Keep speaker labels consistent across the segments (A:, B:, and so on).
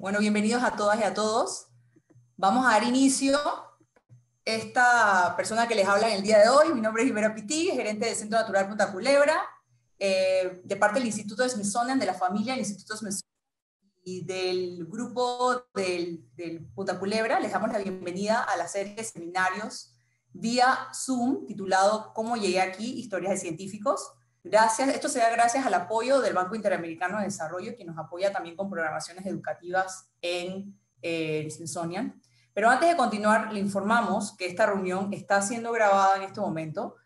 A: Bueno, bienvenidos a todas y a todos. Vamos a dar inicio. Esta persona que les habla en el día de hoy, mi nombre es Ibera Pití, gerente del Centro Natural Punta Culebra, eh, de parte del Instituto de Smithsonian, de la familia del Instituto Smithsonian y del grupo del, del Punta Culebra. Les damos la bienvenida a la serie de seminarios vía Zoom titulado ¿Cómo llegué aquí? Historias de científicos Gracias, esto se da gracias al apoyo del Banco Interamericano de Desarrollo, que nos apoya también con programaciones educativas en Smithsonian. Eh, Pero antes de continuar, le informamos que esta reunión está siendo grabada en este momento.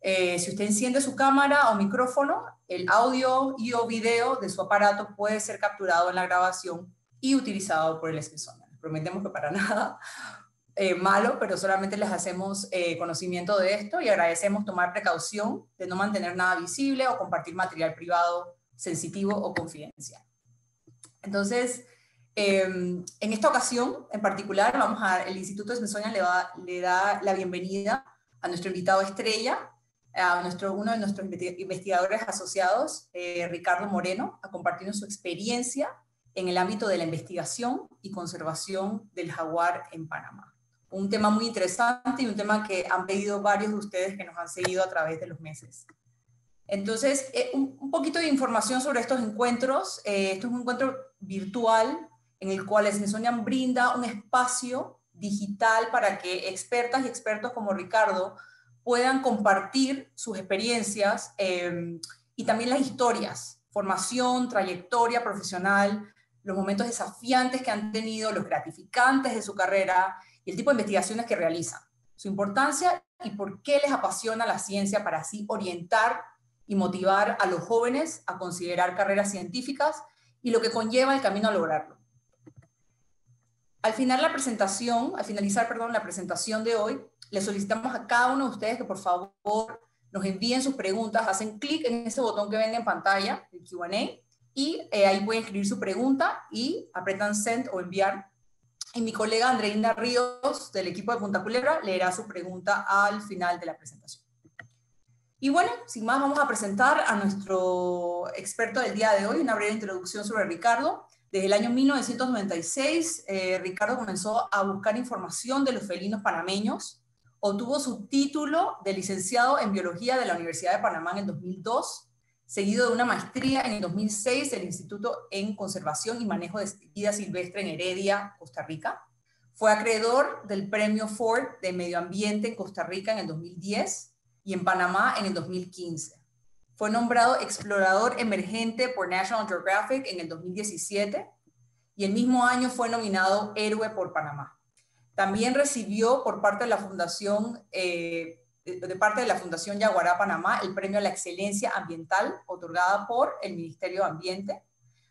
A: Eh, si usted enciende su cámara o micrófono, el audio y o video de su aparato puede ser capturado en la grabación y utilizado por el Smithsonian. Prometemos que para nada eh, malo, pero solamente les hacemos eh, conocimiento de esto y agradecemos tomar precaución de no mantener nada visible o compartir material privado, sensitivo o confidencial. Entonces, em, en esta ocasión en particular, el Instituto Smithsonian le, le da la bienvenida a nuestro invitado estrella, a uno de nuestros investigadores asociados, eh, Ricardo Moreno, a compartir su experiencia en el ámbito de la investigación y conservación del jaguar en Panamá un tema muy interesante y un tema que han pedido varios de ustedes que nos han seguido a través de los meses. Entonces, eh, un, poquito de información sobre estos encuentros. Eh, esto es un encuentro virtual en el cual Smithsonian brinda un espacio digital para que expertas y expertos como Ricardo puedan compartir sus experiencias em, y también las historias, formación, trayectoria profesional, los momentos desafiantes que han tenido, los gratificantes de su carrera y el tipo de investigaciones que realizan, su importancia y por qué les apasiona la ciencia para así orientar y motivar a los jóvenes a considerar carreras científicas y lo que conlleva el camino a lograrlo. Al final la presentación, al finalizar, perdón, la presentación de hoy, le solicitamos a cada uno de ustedes que por favor nos envíen sus preguntas, hacen clic en ese botón que ven en pantalla, el Q&A, y eh, ahí pueden escribir su pregunta y apretan send o enviar y mi colega Andreina Ríos, del equipo de Punta Culebra, leerá su pregunta al final de la presentación. Y bueno, sin más, vamos a presentar a nuestro experto del día de hoy, una breve introducción sobre Ricardo. Desde el año 1996, eh, Ricardo comenzó a buscar información de los felinos panameños. Obtuvo su título de licenciado en biología de la Universidad de Panamá en el 2002 seguido de una maestría en el 2006 del Instituto en Conservación y Manejo de Vida Silvestre en Heredia, Costa Rica. Fue acreedor del Premio Ford de Medio Ambiente en Costa Rica en el 2010 y en Panamá en el 2015. Fue nombrado explorador emergente por National Geographic en el 2017 y el mismo año fue nominado héroe por Panamá. También recibió por parte de la Fundación eh, de parte de la Fundación Yaguará Panamá el Premio a la Excelencia Ambiental otorgada por el Ministerio de Ambiente.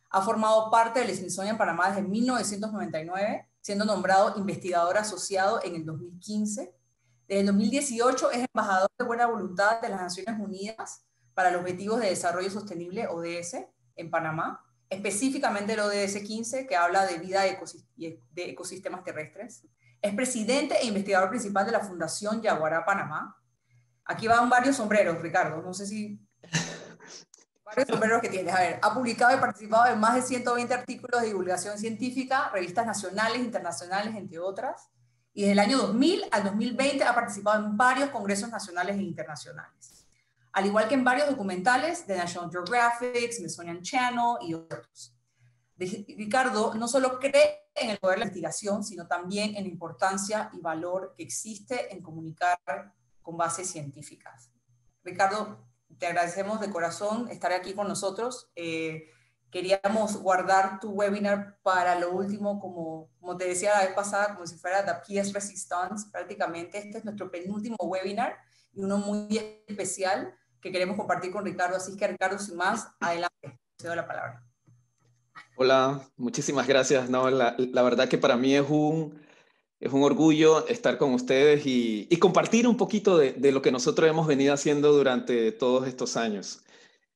A: Ha formado parte de la Smithsonian en Panamá desde 1999, siendo nombrado investigador asociado en el 2015. Desde el 2018 es embajador de buena voluntad de las Naciones Unidas para los Objetivos de Desarrollo Sostenible, ODS, en Panamá, específicamente el ODS 15, que habla de vida e-, de ecosistemas terrestres. Es presidente e investigador principal de la Fundación Yaguará Panamá, Aquí van varios sombreros, Ricardo. No sé si... varios sombreros que tienes. A ver, ha publicado y participado en más de 120 artículos de divulgación científica, revistas nacionales, internacionales, entre otras. Y desde el año 2000 al 2020 ha participado en varios congresos nacionales e internacionales. Al igual que en varios documentales de National Geographic, Smithsonian Channel y otros. Ricardo no solo cree en el poder de la investigación, sino también en la importancia y valor que existe en comunicar con bases científicas. Ricardo, te agradecemos de corazón estar aquí con nosotros. Eh, queríamos guardar tu webinar para lo último, como, como te decía la vez pasada, como si fuera The PS Resistance, prácticamente este es nuestro penúltimo webinar y uno muy especial que queremos compartir con Ricardo. Así que Ricardo, sin más, adelante, te doy la palabra.
B: Hola, muchísimas gracias. No, la, la verdad que para mí es un es un orgullo estar con ustedes y, compartir un poquito de, lo que nosotros hemos venido haciendo durante todos estos años.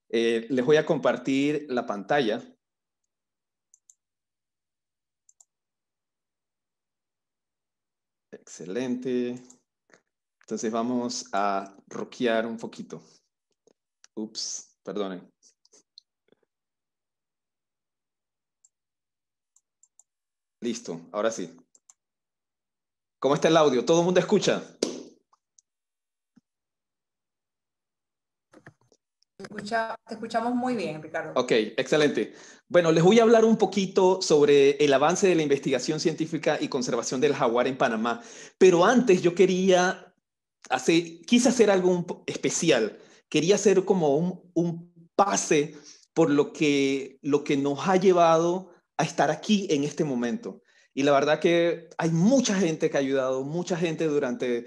B: Eh, les voy a compartir la pantalla. Excelente. Entonces vamos a roquear un poquito. Ups, perdonen. Listo, ahora sí. ¿Cómo está el audio? ¿Todo el mundo escucha?
A: escuchamos muy bien, Ricardo.
B: Ok, excelente. Bueno, les voy a hablar un poquito sobre el avance de la investigación científica y conservación del jaguar en Panamá. Pero antes yo quería hacer, quise hacer algo especial. Quería hacer como un, un pase por lo que, lo que nos ha llevado a estar aquí en este momento. Y la verdad que hay mucha gente que ha ayudado, mucha gente durante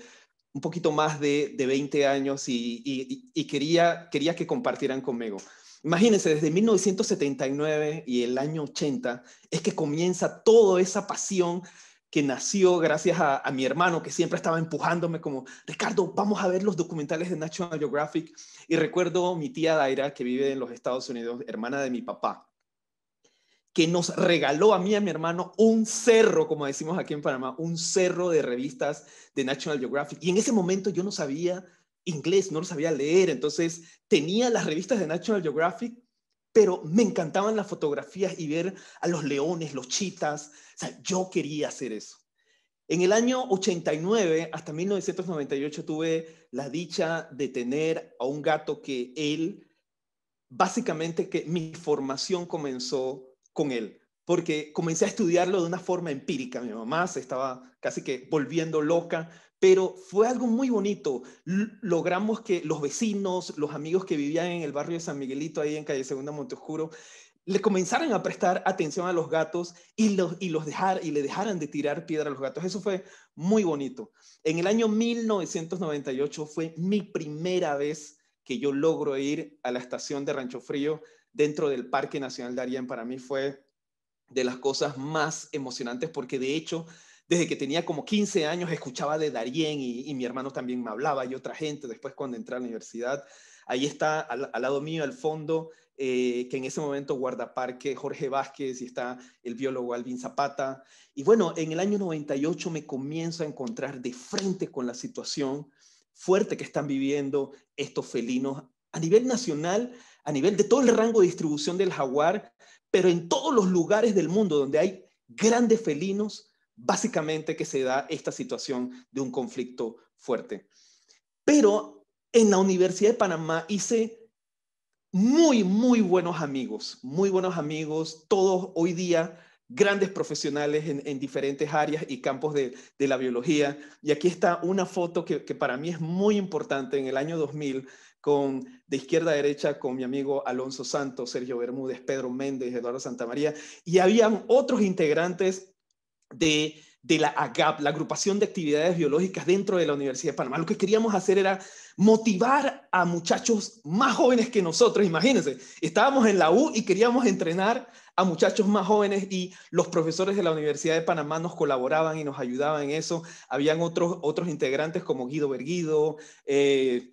B: un poquito más de, de 20 años y, quería, quería que compartieran conmigo. Imagínense, desde 1979 y el año 80 es que comienza toda esa pasión que nació gracias a, mi hermano que siempre estaba empujándome como, Ricardo, vamos a ver los documentales de National Geographic. Y recuerdo mi tía Daira, que vive en los Estados Unidos, hermana de mi papá que nos regaló a mí a mi hermano un cerro, como decimos aquí en Panamá, un cerro de revistas de National Geographic. Y en ese momento yo no sabía inglés, no lo sabía leer, entonces tenía las revistas de National Geographic, pero me encantaban las fotografías y ver a los leones, los chitas, o sea, yo quería hacer eso. En el año 89 hasta 1998 tuve la dicha de tener a un gato que él, básicamente que mi formación comenzó con él, porque comencé a estudiarlo de una forma empírica. Mi mamá se estaba casi que volviendo loca, pero fue algo muy bonito. logramos que los vecinos, los amigos que vivían en el barrio de San Miguelito, ahí en Calle Segunda oscuro le comenzaran a prestar atención a los gatos y, los, y, los dejar, y le dejaran de tirar piedra a los gatos. Eso fue muy bonito. En el año 1998 fue mi primera vez que yo logro ir a la estación de Rancho Frío dentro del Parque Nacional Darién para mí fue de las cosas más emocionantes porque de hecho desde que tenía como 15 años escuchaba de Darien y, mi hermano también me hablaba y otra gente. Después cuando entré a la universidad, ahí está al, lado mío, al fondo, eh, que en ese momento guardaparque Jorge Vázquez y está el biólogo Alvin Zapata. Y bueno, en el año 98 me comienzo a encontrar de frente con la situación fuerte que están viviendo estos felinos a nivel nacional a nivel de todo el rango de distribución del jaguar, pero en todos los lugares del mundo donde hay grandes felinos, básicamente que se da esta situación de un conflicto fuerte. Pero en la Universidad de Panamá hice muy, muy buenos amigos, muy buenos amigos, todos hoy día grandes profesionales en, diferentes áreas y campos de, la biología. Y aquí está una foto que para mí es muy importante en el año 2000 con de izquierda a derecha con mi amigo Alonso Santos, Sergio Bermúdez, Pedro Méndez, Eduardo Santamaría, y habían otros integrantes de, de la AGAP, la agrupación de actividades biológicas dentro de la Universidad de Panamá. Lo que queríamos hacer era motivar a muchachos más jóvenes que nosotros. Imagínense, estábamos en la U y queríamos entrenar a muchachos más jóvenes y los profesores de la Universidad de Panamá nos colaboraban y nos ayudaban en eso. Habían otros, otros integrantes como Guido Berguido, eh,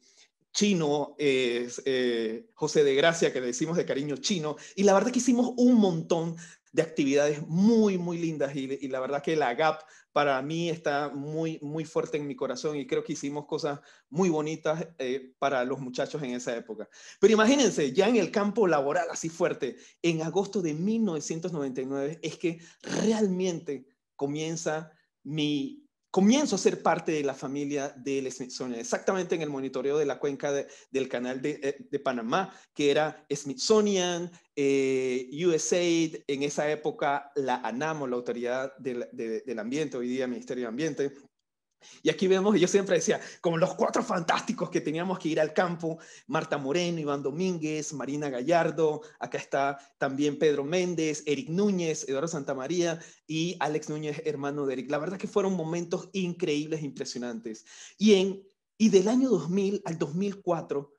B: chino, eh, eh, José de Gracia, que le decimos de cariño chino, y la verdad que hicimos un montón de actividades muy, muy lindas y, la verdad que la GAP para mí está muy, muy fuerte en mi corazón y creo que hicimos cosas muy bonitas eh, para los muchachos en esa época. Pero imagínense, ya en el campo laboral así fuerte, en agosto de 1999 es que realmente comienza mi comienzo a ser parte de la familia del Smithsonian, exactamente en el monitoreo de la cuenca del canal eh, de, Panamá, que era Smithsonian, eh, USAID, en esa época la ANAMO, la Autoridad del, del Ambiente, hoy día Ministerio de Ambiente, y aquí vemos, y yo siempre decía, como los cuatro fantásticos que teníamos que ir al campo, Marta Moreno, Iván Domínguez, Marina Gallardo, acá está también Pedro Méndez, Eric Núñez, Eduardo Santamaría y Alex Núñez, hermano de Eric. La verdad que fueron momentos increíbles, e impresionantes. Y, en, y del año 2000 al 2004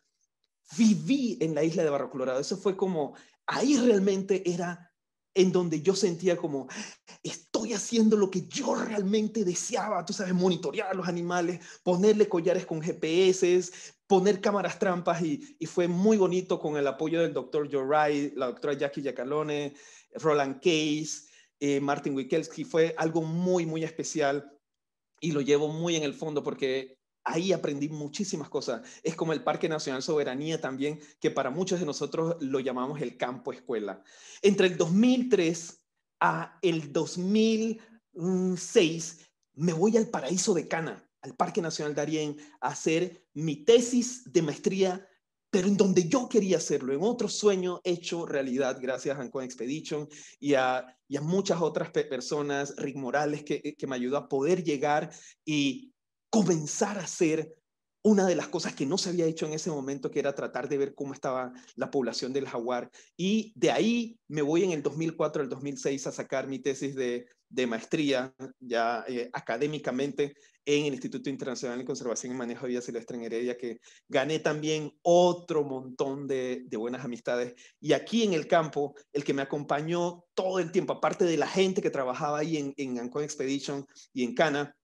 B: viví en la isla de Barro Colorado. Eso fue como, ahí realmente era en donde yo sentía como, estoy haciendo lo que yo realmente deseaba, tú sabes, monitorear a los animales, ponerle collares con GPS, poner cámaras trampas y, fue muy bonito con el apoyo del doctor Joe Wright, la doctora Jackie Giacalone, Roland Case, eh, Martin Wikelski, fue algo muy, muy especial y lo llevo muy en el fondo porque ahí aprendí muchísimas cosas. Es como el Parque Nacional Soberanía también, que para muchos de nosotros lo llamamos el campo escuela. Entre el 2003 a el 2006 me voy al paraíso de Cana, al Parque Nacional Darién, a hacer mi tesis de maestría pero en donde yo quería hacerlo, en otro sueño hecho realidad, gracias a Ancon Expedition y a, muchas otras personas, Rick Morales, que, que, me ayudó a poder llegar y comenzar a hacer una de las cosas que no se había hecho en ese momento, que era tratar de ver cómo estaba la población del jaguar. Y de ahí me voy en el 2004 al 2006 a sacar mi tesis de, maestría, ya eh, académicamente, en el Instituto Internacional de Conservación y Manejo de Vida Silvestre en Heredia, que gané también otro montón de, buenas amistades. Y aquí en el campo, el que me acompañó todo el tiempo, aparte de la gente que trabajaba ahí en, en Ancon Expedition y en Cana,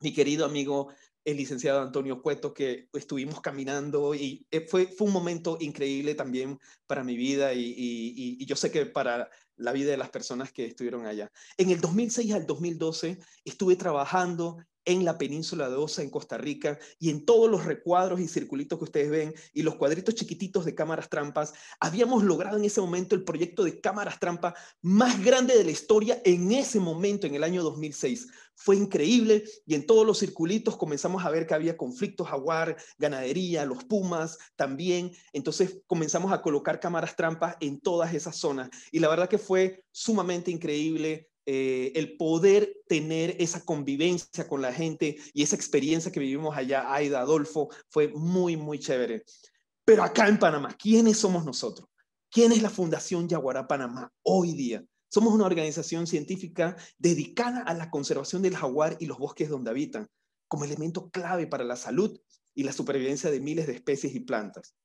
B: mi querido amigo, el licenciado Antonio Cueto, que estuvimos caminando y eh, fue, fue un momento increíble también para mi vida y, y yo sé que para la vida de las personas que estuvieron allá. En el 2006 al 2012 estuve trabajando en la península de Osa, en Costa Rica, y en todos los recuadros y circulitos que ustedes ven, y los cuadritos chiquititos de cámaras trampas, habíamos logrado en ese momento el proyecto de cámaras trampa más grande de la historia en ese momento, en el año 2006. Fue increíble, y en todos los circulitos comenzamos a ver que había conflictos, jaguar, ganadería, los pumas también. Entonces comenzamos a colocar cámaras trampas en todas esas zonas, y la verdad que fue sumamente increíble, eh, el poder tener esa convivencia con la gente y esa experiencia que vivimos allá, Aida, Adolfo, fue muy, muy chévere. Pero acá en Panamá, ¿quiénes somos nosotros? ¿Quién es la Fundación Yaguará Panamá hoy día? Somos una organización científica dedicada a la conservación del jaguar y los bosques donde habitan, como elemento clave para la salud y la supervivencia de miles de especies y plantas.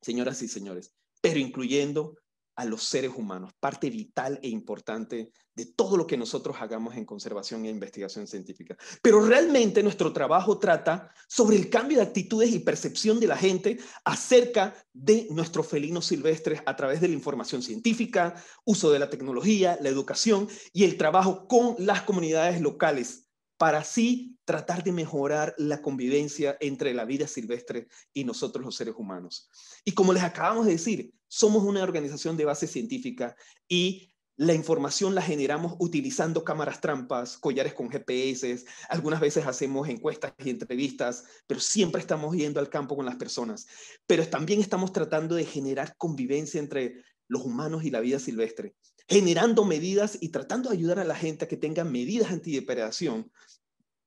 B: Señoras y señores, pero incluyendo a los seres humanos, parte vital e importante de todo lo que nosotros hagamos en conservación e investigación científica. Pero realmente nuestro trabajo trata sobre el cambio de actitudes y percepción de la gente acerca de nuestros felinos silvestres a través de la información científica, uso de la tecnología, la educación y el trabajo con las comunidades locales para así tratar de mejorar la convivencia entre la vida silvestre y nosotros los seres humanos. Y como les acabamos de decir, somos una organización de base científica y la información la generamos utilizando cámaras trampas, collares con GPS, algunas veces hacemos encuestas y entrevistas, pero siempre estamos yendo al campo con las personas. Pero también estamos tratando de generar convivencia entre los humanos y la vida silvestre, generando medidas y tratando de ayudar a la gente a que tenga medidas antidepredación,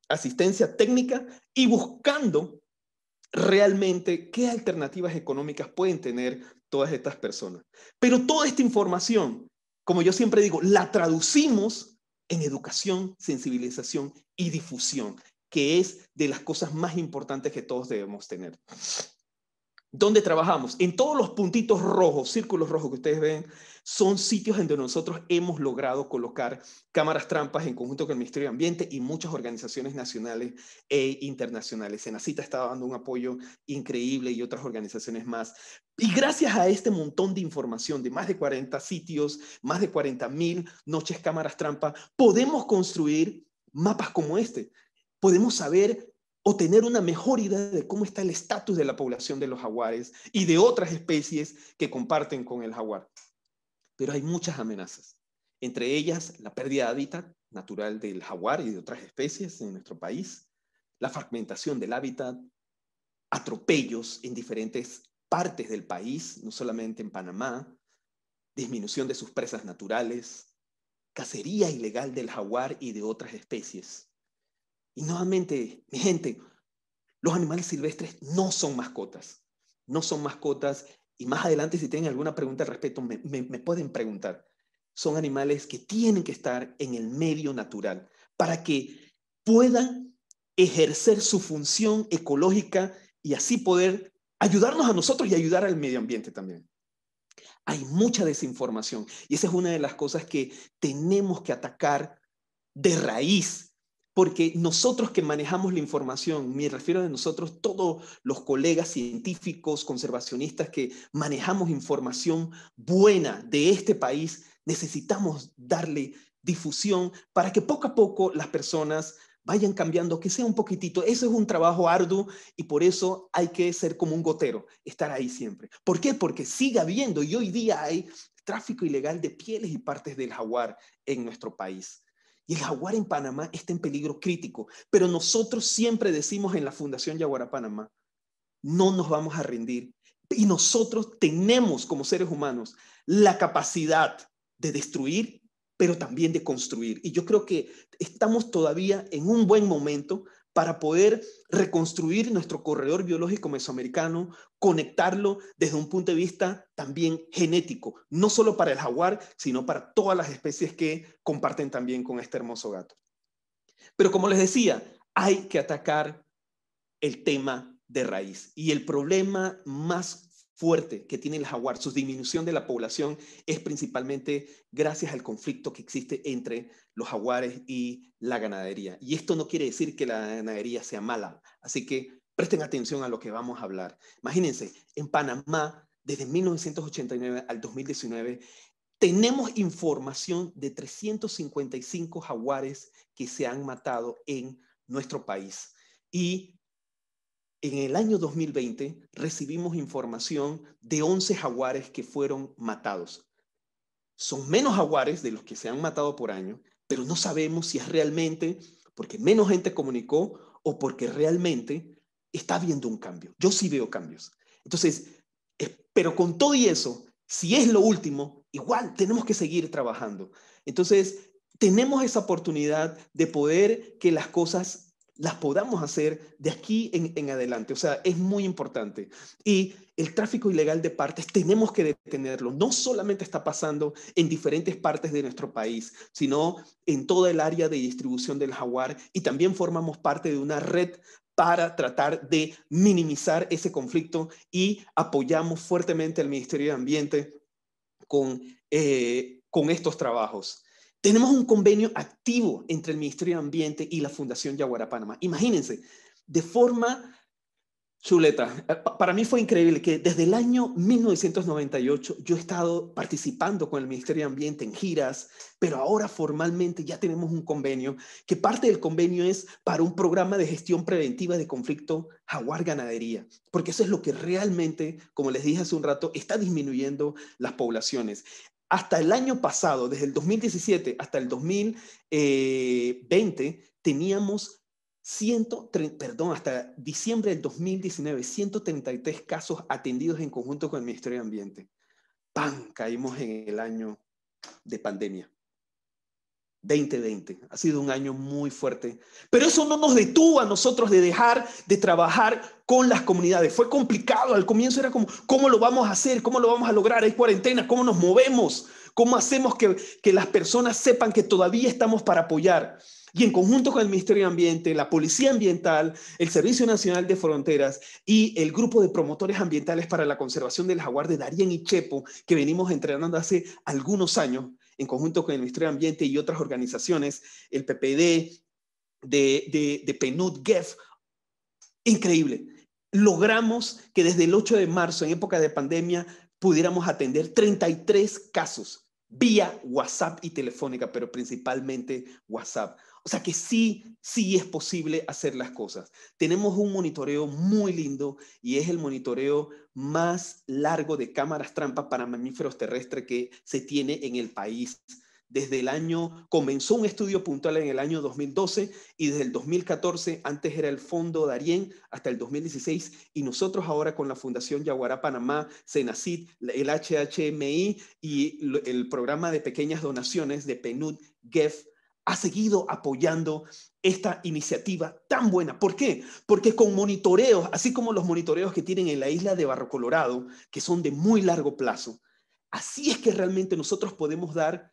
B: asistencia técnica y buscando realmente qué alternativas económicas pueden tener todas estas personas. Pero toda esta información, como yo siempre digo, la traducimos en educación, sensibilización y difusión, que es de las cosas más importantes que todos debemos tener donde trabajamos, en todos los puntitos rojos, círculos rojos que ustedes ven, son sitios en donde nosotros hemos logrado colocar cámaras trampas en conjunto con el Ministerio de Ambiente y muchas organizaciones nacionales e internacionales. cita está dando un apoyo increíble y otras organizaciones más. Y gracias a este montón de información de más de 40 sitios, más de 40 mil noches cámaras trampa, podemos construir mapas como este. Podemos saber o tener una mejor idea de cómo está el estatus de la población de los jaguares y de otras especies que comparten con el jaguar. Pero hay muchas amenazas, entre ellas la pérdida de hábitat natural del jaguar y de otras especies en nuestro país, la fragmentación del hábitat, atropellos en diferentes partes del país, no solamente en Panamá, disminución de sus presas naturales, cacería ilegal del jaguar y de otras especies, y nuevamente, mi gente, los animales silvestres no son mascotas, no son mascotas. Y más adelante, si tienen alguna pregunta al respecto, me, me pueden preguntar. Son animales que tienen que estar en el medio natural para que puedan ejercer su función ecológica y así poder ayudarnos a nosotros y ayudar al medio ambiente también. Hay mucha desinformación y esa es una de las cosas que tenemos que atacar de raíz porque nosotros que manejamos la información, me refiero a nosotros, todos los colegas científicos, conservacionistas que manejamos información buena de este país, necesitamos darle difusión para que poco a poco las personas vayan cambiando, que sea un poquitito. Eso es un trabajo arduo y por eso hay que ser como un gotero, estar ahí siempre. ¿Por qué? Porque siga habiendo y hoy día hay tráfico ilegal de pieles y partes del jaguar en nuestro país. Y el jaguar en Panamá está en peligro crítico, pero nosotros siempre decimos en la Fundación a Panamá, no nos vamos a rendir. Y nosotros tenemos como seres humanos la capacidad de destruir, pero también de construir. Y yo creo que estamos todavía en un buen momento para poder reconstruir nuestro corredor biológico mesoamericano, conectarlo desde un punto de vista también genético, no solo para el jaguar, sino para todas las especies que comparten también con este hermoso gato. Pero como les decía, hay que atacar el tema de raíz. Y el problema más fuerte que tiene el jaguar, su disminución de la población es principalmente gracias al conflicto que existe entre los jaguares y la ganadería. Y esto no quiere decir que la ganadería sea mala, así que presten atención a lo que vamos a hablar. Imagínense, en Panamá, desde 1989 al 2019, tenemos información de 355 jaguares que se han matado en nuestro país. Y en el año 2020 recibimos información de 11 jaguares que fueron matados. Son menos jaguares de los que se han matado por año, pero no sabemos si es realmente porque menos gente comunicó o porque realmente está habiendo un cambio. Yo sí veo cambios. Entonces, pero con todo y eso, si es lo último, igual tenemos que seguir trabajando. Entonces, tenemos esa oportunidad de poder que las cosas las podamos hacer de aquí en, adelante. O sea, es muy importante. Y el tráfico ilegal de partes tenemos que detenerlo. No solamente está pasando en diferentes partes de nuestro país, sino en toda el área de distribución del jaguar y también formamos parte de una red para tratar de minimizar ese conflicto y apoyamos fuertemente al Ministerio de Ambiente con eh, estos trabajos. Tenemos un convenio activo entre el Ministerio de Ambiente y la Fundación Yaguara Panamá. Imagínense, de forma chuleta, eh, para mí fue increíble que desde el año 1998 yo he estado participando con el Ministerio de Ambiente en giras, pero ahora formalmente ya tenemos un convenio, que parte del convenio es para un programa de gestión preventiva de conflicto jaguar ganadería, porque eso es lo que realmente, como les dije hace un rato, está disminuyendo las poblaciones hasta el año pasado, desde el 2017 hasta el 2020, teníamos 130, perdón, hasta diciembre del 2019, 133 casos atendidos en conjunto con el Ministerio de Ambiente. ¡Pam! Caímos en el año de pandemia. 2020. Ha sido un año muy fuerte. Pero eso no nos detuvo a nosotros de dejar de trabajar con las comunidades. Fue complicado. Al comienzo era como, ¿cómo lo vamos a hacer? ¿Cómo lo vamos a lograr? Hay cuarentena. ¿Cómo nos movemos? ¿Cómo hacemos que, que las personas sepan que todavía estamos para apoyar? Y en conjunto con el Ministerio de Ambiente, la Policía Ambiental, el Servicio Nacional de Fronteras y el Grupo de Promotores Ambientales para la Conservación del Jaguar de Darien y Chepo, que venimos entrenando hace algunos años, en conjunto con el Ministerio de Ambiente y otras organizaciones, el PPD, de, de, PNUD, GEF, increíble. Logramos que desde el 8 de marzo, en época de pandemia, pudiéramos atender 33 casos vía WhatsApp y telefónica, pero principalmente WhatsApp. O sea que sí, sí es posible hacer las cosas. Tenemos un monitoreo muy lindo y es el monitoreo más largo de cámaras trampa para mamíferos terrestres que se tiene en el país. Desde el año, comenzó un estudio puntual en el año 2012 y desde el 2014, antes era el Fondo Darién, hasta el 2016, y nosotros ahora con la Fundación Yaguará Panamá, Cenacid, el HHMI y el programa de pequeñas donaciones de PNUD, GEF, ha seguido apoyando esta iniciativa tan buena. ¿Por qué? Porque con monitoreos, así como los monitoreos que tienen en la isla de Barro Colorado, que son de muy largo plazo, así es que realmente nosotros podemos dar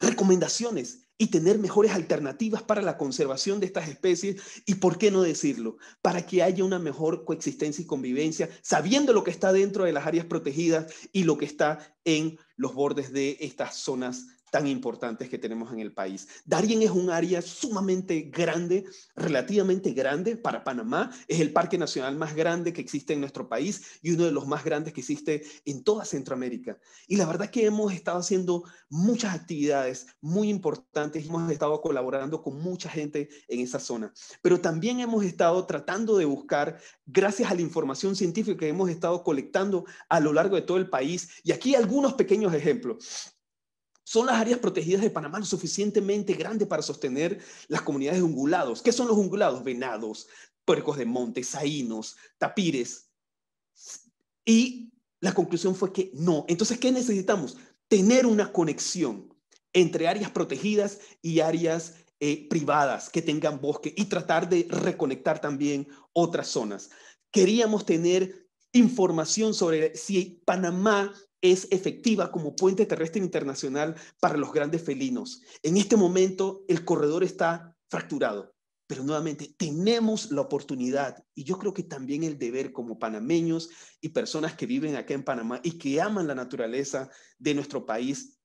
B: recomendaciones y tener mejores alternativas para la conservación de estas especies y, ¿por qué no decirlo?, para que haya una mejor coexistencia y convivencia, sabiendo lo que está dentro de las áreas protegidas y lo que está en los bordes de estas zonas tan importantes que tenemos en el país. Darien es un área sumamente grande, relativamente grande para Panamá. Es el parque nacional más grande que existe en nuestro país y uno de los más grandes que existe en toda Centroamérica. Y la verdad que hemos estado haciendo muchas actividades muy importantes, hemos estado colaborando con mucha gente en esa zona. Pero también hemos estado tratando de buscar, gracias a la información científica que hemos estado colectando a lo largo de todo el país, y aquí algunos pequeños ejemplos. ¿Son las áreas protegidas de Panamá lo suficientemente grandes para sostener las comunidades de ungulados? ¿Qué son los ungulados? Venados, puercos de monte, saínos, tapires. Y la conclusión fue que no. Entonces, ¿qué necesitamos? Tener una conexión entre áreas protegidas y áreas eh, privadas que tengan bosque y tratar de reconectar también otras zonas. Queríamos tener información sobre si Panamá es efectiva como puente terrestre internacional para los grandes felinos. En este momento el corredor está fracturado, pero nuevamente tenemos la oportunidad y yo creo que también el deber como panameños y personas que viven acá en Panamá y que aman la naturaleza de nuestro país,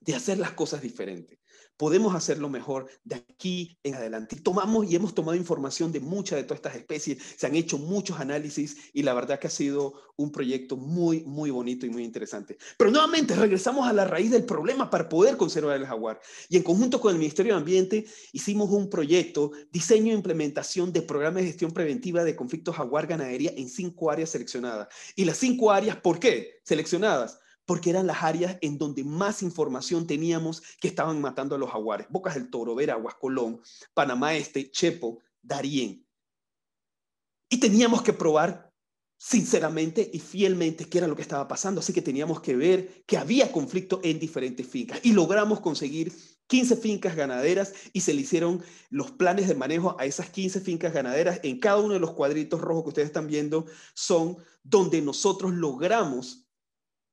B: de hacer las cosas diferentes podemos hacerlo mejor de aquí en adelante. Y tomamos y hemos tomado información de muchas de todas estas especies, se han hecho muchos análisis y la verdad que ha sido un proyecto muy, muy bonito y muy interesante. Pero nuevamente regresamos a la raíz del problema para poder conservar el jaguar. Y en conjunto con el Ministerio de Ambiente hicimos un proyecto, diseño e implementación de programas de gestión preventiva de conflictos jaguar-ganadería en cinco áreas seleccionadas. Y las cinco áreas, ¿por qué seleccionadas? porque eran las áreas en donde más información teníamos que estaban matando a los jaguares. Bocas del Toro, Veraguas, Colón, Panamá Este, Chepo, Darién. Y teníamos que probar sinceramente y fielmente qué era lo que estaba pasando. Así que teníamos que ver que había conflicto en diferentes fincas y logramos conseguir 15 fincas ganaderas y se le hicieron los planes de manejo a esas 15 fincas ganaderas. En cada uno de los cuadritos rojos que ustedes están viendo son donde nosotros logramos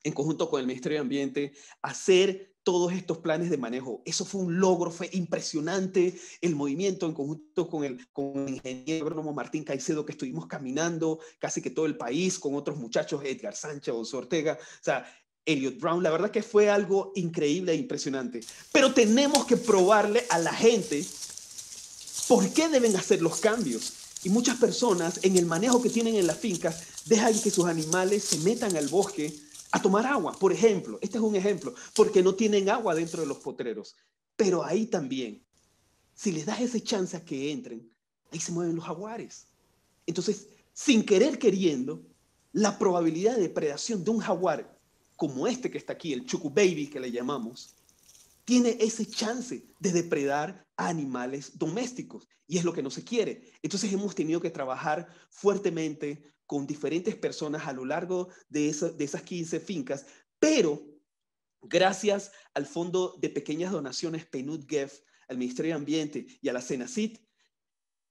B: en conjunto con el Ministerio de Ambiente, hacer todos estos planes de manejo. Eso fue un logro, fue impresionante el movimiento en conjunto con el, con el ingeniero Martín Caicedo, que estuvimos caminando casi que todo el país con otros muchachos, Edgar Sánchez, José Ortega, o sea, Elliot Brown. La verdad que fue algo increíble e impresionante. Pero tenemos que probarle a la gente por qué deben hacer los cambios. Y muchas personas en el manejo que tienen en las fincas dejan que sus animales se metan al bosque a tomar agua, por ejemplo. Este es un ejemplo, porque no tienen agua dentro de los potreros. Pero ahí también, si les das esa chance a que entren, ahí se mueven los jaguares. Entonces, sin querer queriendo, la probabilidad de depredación de un jaguar como este que está aquí, el chucu baby que le llamamos, tiene ese chance de depredar a animales domésticos y es lo que no se quiere. Entonces hemos tenido que trabajar fuertemente con diferentes personas a lo largo de, esas 15 fincas, pero gracias al Fondo de Pequeñas Donaciones PNUD-GEF, al Ministerio de Ambiente y a la CENACIT,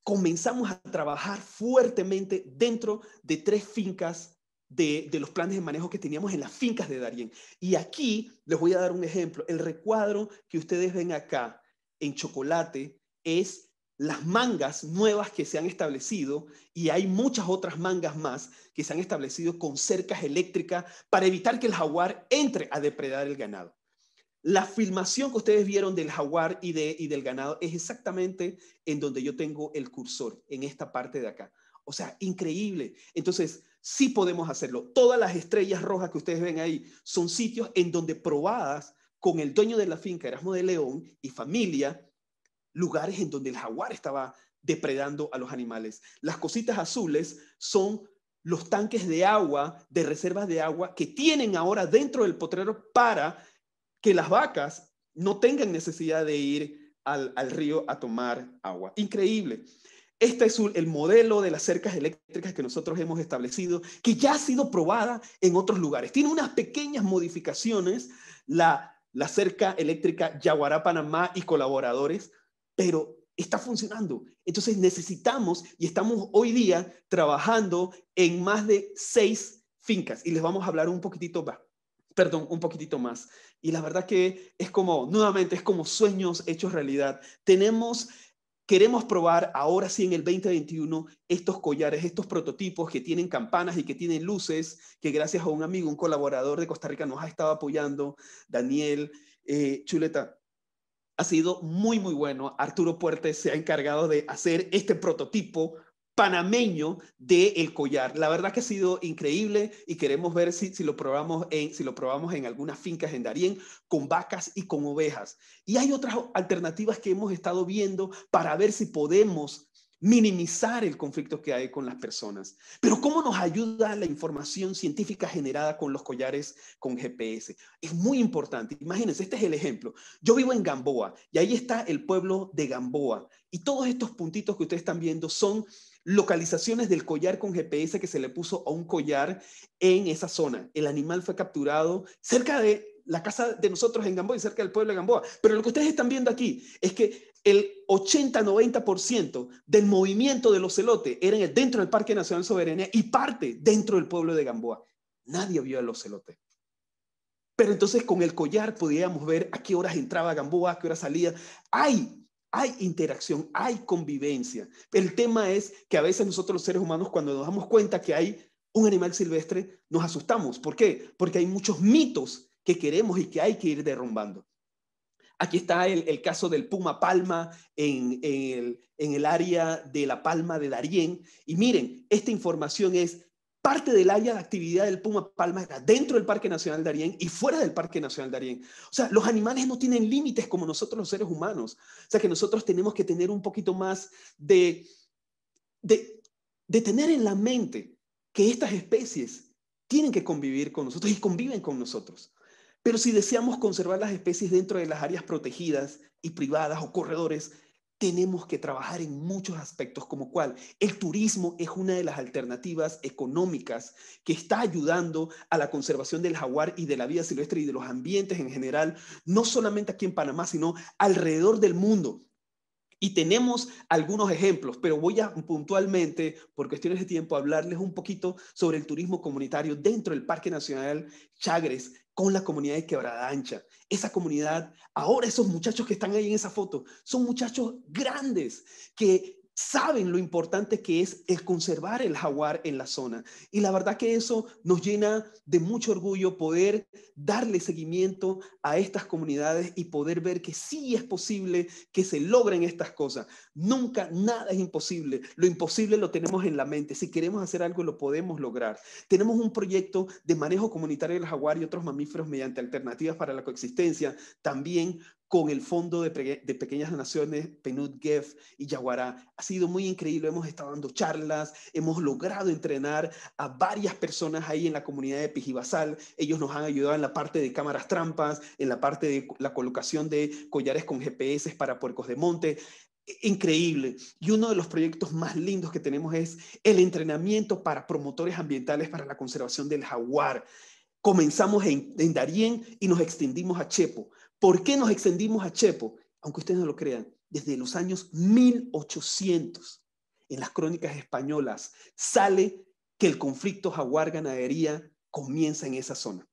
B: comenzamos a trabajar fuertemente dentro de tres fincas de, de, los planes de manejo que teníamos en las fincas de Darien. Y aquí les voy a dar un ejemplo. El recuadro que ustedes ven acá en chocolate es las mangas nuevas que se han establecido y hay muchas otras mangas más que se han establecido con cercas eléctricas para evitar que el jaguar entre a depredar el ganado. La filmación que ustedes vieron del jaguar y, del ganado es exactamente en donde yo tengo el cursor, en esta parte de acá. O sea, increíble. Entonces, sí podemos hacerlo. Todas las estrellas rojas que ustedes ven ahí son sitios en donde probadas con el dueño de la finca Erasmo de León y familia, lugares en donde el jaguar estaba depredando a los animales. Las cositas azules son los tanques de agua, de reservas de agua que tienen ahora dentro del potrero para que las vacas no tengan necesidad de ir al, al río a tomar agua. Increíble. Este es el modelo de las cercas eléctricas que nosotros hemos establecido, que ya ha sido probada en otros lugares. Tiene unas pequeñas modificaciones la, la cerca eléctrica Yaguará Panamá y colaboradores, pero está funcionando. Entonces necesitamos y estamos hoy día trabajando en más de seis fincas y les vamos a hablar un poquitito más. Perdón, un poquitito más. Y la verdad que es como, nuevamente, es como sueños hechos realidad. Tenemos Queremos probar ahora sí en el 2021 estos collares, estos prototipos que tienen campanas y que tienen luces, que gracias a un amigo, un colaborador de Costa Rica nos ha estado apoyando, Daniel eh, Chuleta, ha sido muy, muy bueno. Arturo Puertes se ha encargado de hacer este prototipo panameño de el collar. La verdad que ha sido increíble y queremos ver si, si, lo, probamos en, si lo probamos en algunas fincas en Darién con vacas y con ovejas. Y hay otras alternativas que hemos estado viendo para ver si podemos minimizar el conflicto que hay con las personas. Pero ¿cómo nos ayuda la información científica generada con los collares con GPS? Es muy importante. Imagínense, este es el ejemplo. Yo vivo en Gamboa y ahí está el pueblo de Gamboa. Y todos estos puntitos que ustedes están viendo son localizaciones del collar con GPS que se le puso a un collar en esa zona. El animal fue capturado cerca de la casa de nosotros en Gamboa y cerca del pueblo de Gamboa. Pero lo que ustedes están viendo aquí es que el 80-90% del movimiento de los celotes era dentro del Parque Nacional Soberanía y parte dentro del pueblo de Gamboa. Nadie vio a los Pero entonces con el collar podíamos ver a qué horas entraba Gamboa, a qué horas salía. Hay hay interacción, hay convivencia. El tema es que a veces nosotros los seres humanos cuando nos damos cuenta que hay un animal silvestre, nos asustamos. ¿Por qué? Porque hay muchos mitos que queremos y que hay que ir derrumbando. Aquí está el, caso del Puma Palma en, el, área de La Palma de Darién. Y miren, esta información es parte del área de actividad del Puma Palma dentro del Parque Nacional de Darién y fuera del Parque Nacional Darién. O sea, los animales no tienen límites como nosotros los seres humanos. O sea, que nosotros tenemos que tener un poquito más de, de tener en la mente que estas especies tienen que convivir con nosotros y conviven con nosotros. Pero si deseamos conservar las especies dentro de las áreas protegidas y privadas o corredores, tenemos que trabajar en muchos aspectos, como cual el turismo es una de las alternativas económicas que está ayudando a la conservación del jaguar y de la vida silvestre y de los ambientes en general, no solamente aquí en Panamá, sino alrededor del mundo. Y tenemos algunos ejemplos, pero voy a puntualmente, por cuestiones de tiempo, hablarles un poquito sobre el turismo comunitario dentro del Parque Nacional Chagres, con la comunidad de Quebrada Ancha. Esa comunidad, ahora esos muchachos que están ahí en esa foto, son muchachos grandes que saben lo importante que es el conservar el jaguar en la zona. Y la verdad que eso nos llena de mucho orgullo poder darle seguimiento a estas comunidades y poder ver que sí es posible que se logren estas cosas. Nunca nada es imposible. Lo imposible lo tenemos en la mente. Si queremos hacer algo, lo podemos lograr. Tenemos un proyecto de manejo comunitario del jaguar y otros mamíferos mediante alternativas para la coexistencia, también con el Fondo de, Pequeñas Naciones, Penut Gef y Yaguará. Ha sido muy increíble, hemos estado dando charlas, hemos logrado entrenar a varias personas ahí en la comunidad de Pijibasal. Ellos nos han ayudado en la parte de cámaras trampas, en la parte de la colocación de collares con GPS para puercos de monte e-, increíble. Y uno de los proyectos más lindos que tenemos es el entrenamiento para promotores ambientales para la conservación del jaguar. Comenzamos en, en Darién y nos extendimos a Chepo. ¿Por qué nos extendimos a Chepo? Aunque ustedes no lo crean, desde los años 1800, en las crónicas españolas, sale que el conflicto jaguar-ganadería comienza en esa zona.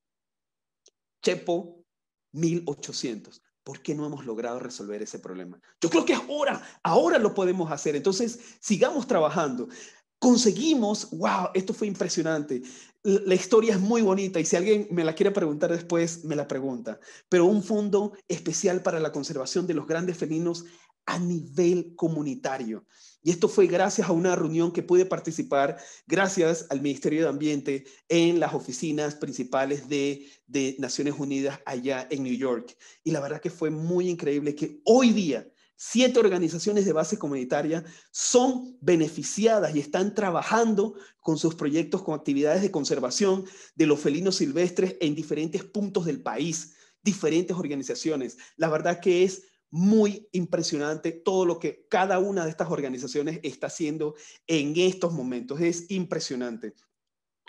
B: Chepo, 1800. ¿Por qué no hemos logrado resolver ese problema? Yo creo que es ahora lo podemos hacer. Entonces, sigamos trabajando conseguimos, wow, esto fue impresionante. La historia es muy bonita y si alguien me la quiere preguntar después, me la pregunta. Pero un fondo especial para la conservación de los grandes felinos a nivel comunitario. Y esto fue gracias a una reunión que pude participar, gracias al Ministerio de Ambiente, en las oficinas principales de, de Naciones Unidas allá en New York. Y la verdad que fue muy increíble que hoy día siete organizaciones de base comunitaria son beneficiadas y están trabajando con sus proyectos, con actividades de conservación de los felinos silvestres en diferentes puntos del país, diferentes organizaciones. La verdad que es muy impresionante todo lo que cada una de estas organizaciones está haciendo en estos momentos. Es impresionante.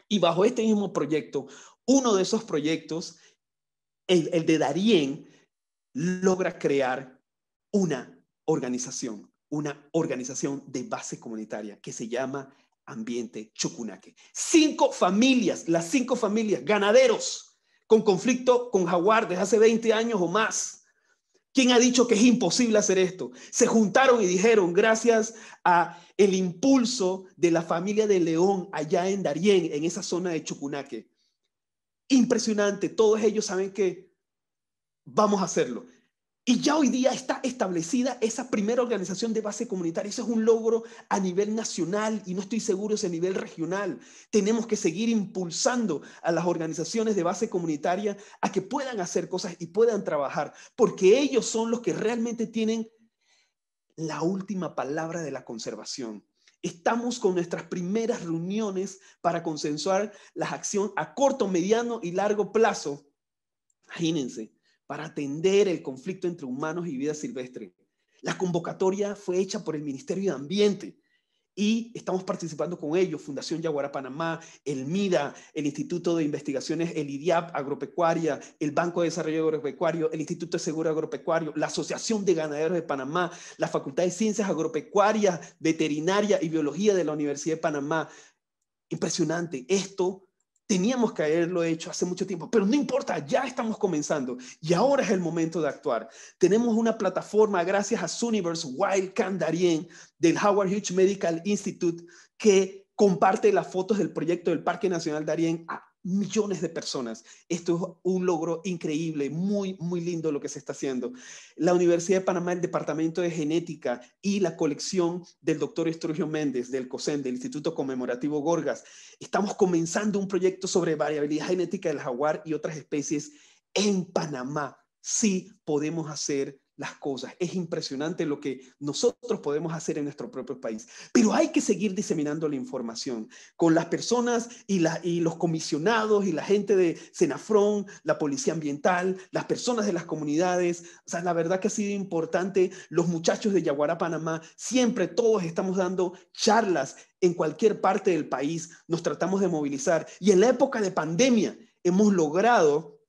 B: Y bajo este mismo proyecto, uno de esos proyectos, el, de Darien, logra crear una organización, una organización de base comunitaria que se llama Ambiente Chucunaque. Cinco familias, las cinco familias, ganaderos con conflicto con Jaguar hace 20 años o más. ¿Quién ha dicho que es imposible hacer esto? Se juntaron y dijeron, gracias a el impulso de la familia de León allá en Darién, en esa zona de Chucunaque. Impresionante, todos ellos saben que vamos a hacerlo. Y ya hoy día está establecida esa primera organización de base comunitaria. Eso es un logro a nivel nacional y no estoy seguro si a nivel regional. Tenemos que seguir impulsando a las organizaciones de base comunitaria a que puedan hacer cosas y puedan trabajar, porque ellos son los que realmente tienen la última palabra de la conservación. Estamos con nuestras primeras reuniones para consensuar las acciones a corto, mediano y largo plazo. Imagínense, para atender el conflicto entre humanos y vida silvestre. La convocatoria fue hecha por el Ministerio de Ambiente y estamos participando con ellos, Fundación Yaguara Panamá, el MIDA, el Instituto de Investigaciones, el IDIAP Agropecuaria, el Banco de Desarrollo Agropecuario, el Instituto de Seguro Agropecuario, la Asociación de Ganaderos de Panamá, la Facultad de Ciencias Agropecuarias, Veterinaria y Biología de la Universidad de Panamá. Impresionante, esto Teníamos que haberlo hecho hace mucho tiempo, pero no importa, ya estamos comenzando y ahora es el momento de actuar. Tenemos una plataforma gracias a Suniverse Wild Darien, del Howard Hughes Medical Institute que comparte las fotos del proyecto del Parque Nacional Darién millones de personas. Esto es un logro increíble, muy, muy lindo lo que se está haciendo. La Universidad de Panamá, el Departamento de Genética y la colección del doctor Estrugio Méndez del COSEN, del Instituto Conmemorativo Gorgas, estamos comenzando un proyecto sobre variabilidad genética del jaguar y otras especies en Panamá. Sí podemos hacer las cosas. Es impresionante lo que nosotros podemos hacer en nuestro propio país. Pero hay que seguir diseminando la información con las personas y, y los comisionados y la gente de Senafrón, la policía ambiental, las personas de las comunidades. O sea, la verdad que ha sido importante. Los muchachos de Yaguará, Panamá, siempre todos estamos dando charlas en cualquier parte del país. Nos tratamos de movilizar. Y en la época de pandemia hemos logrado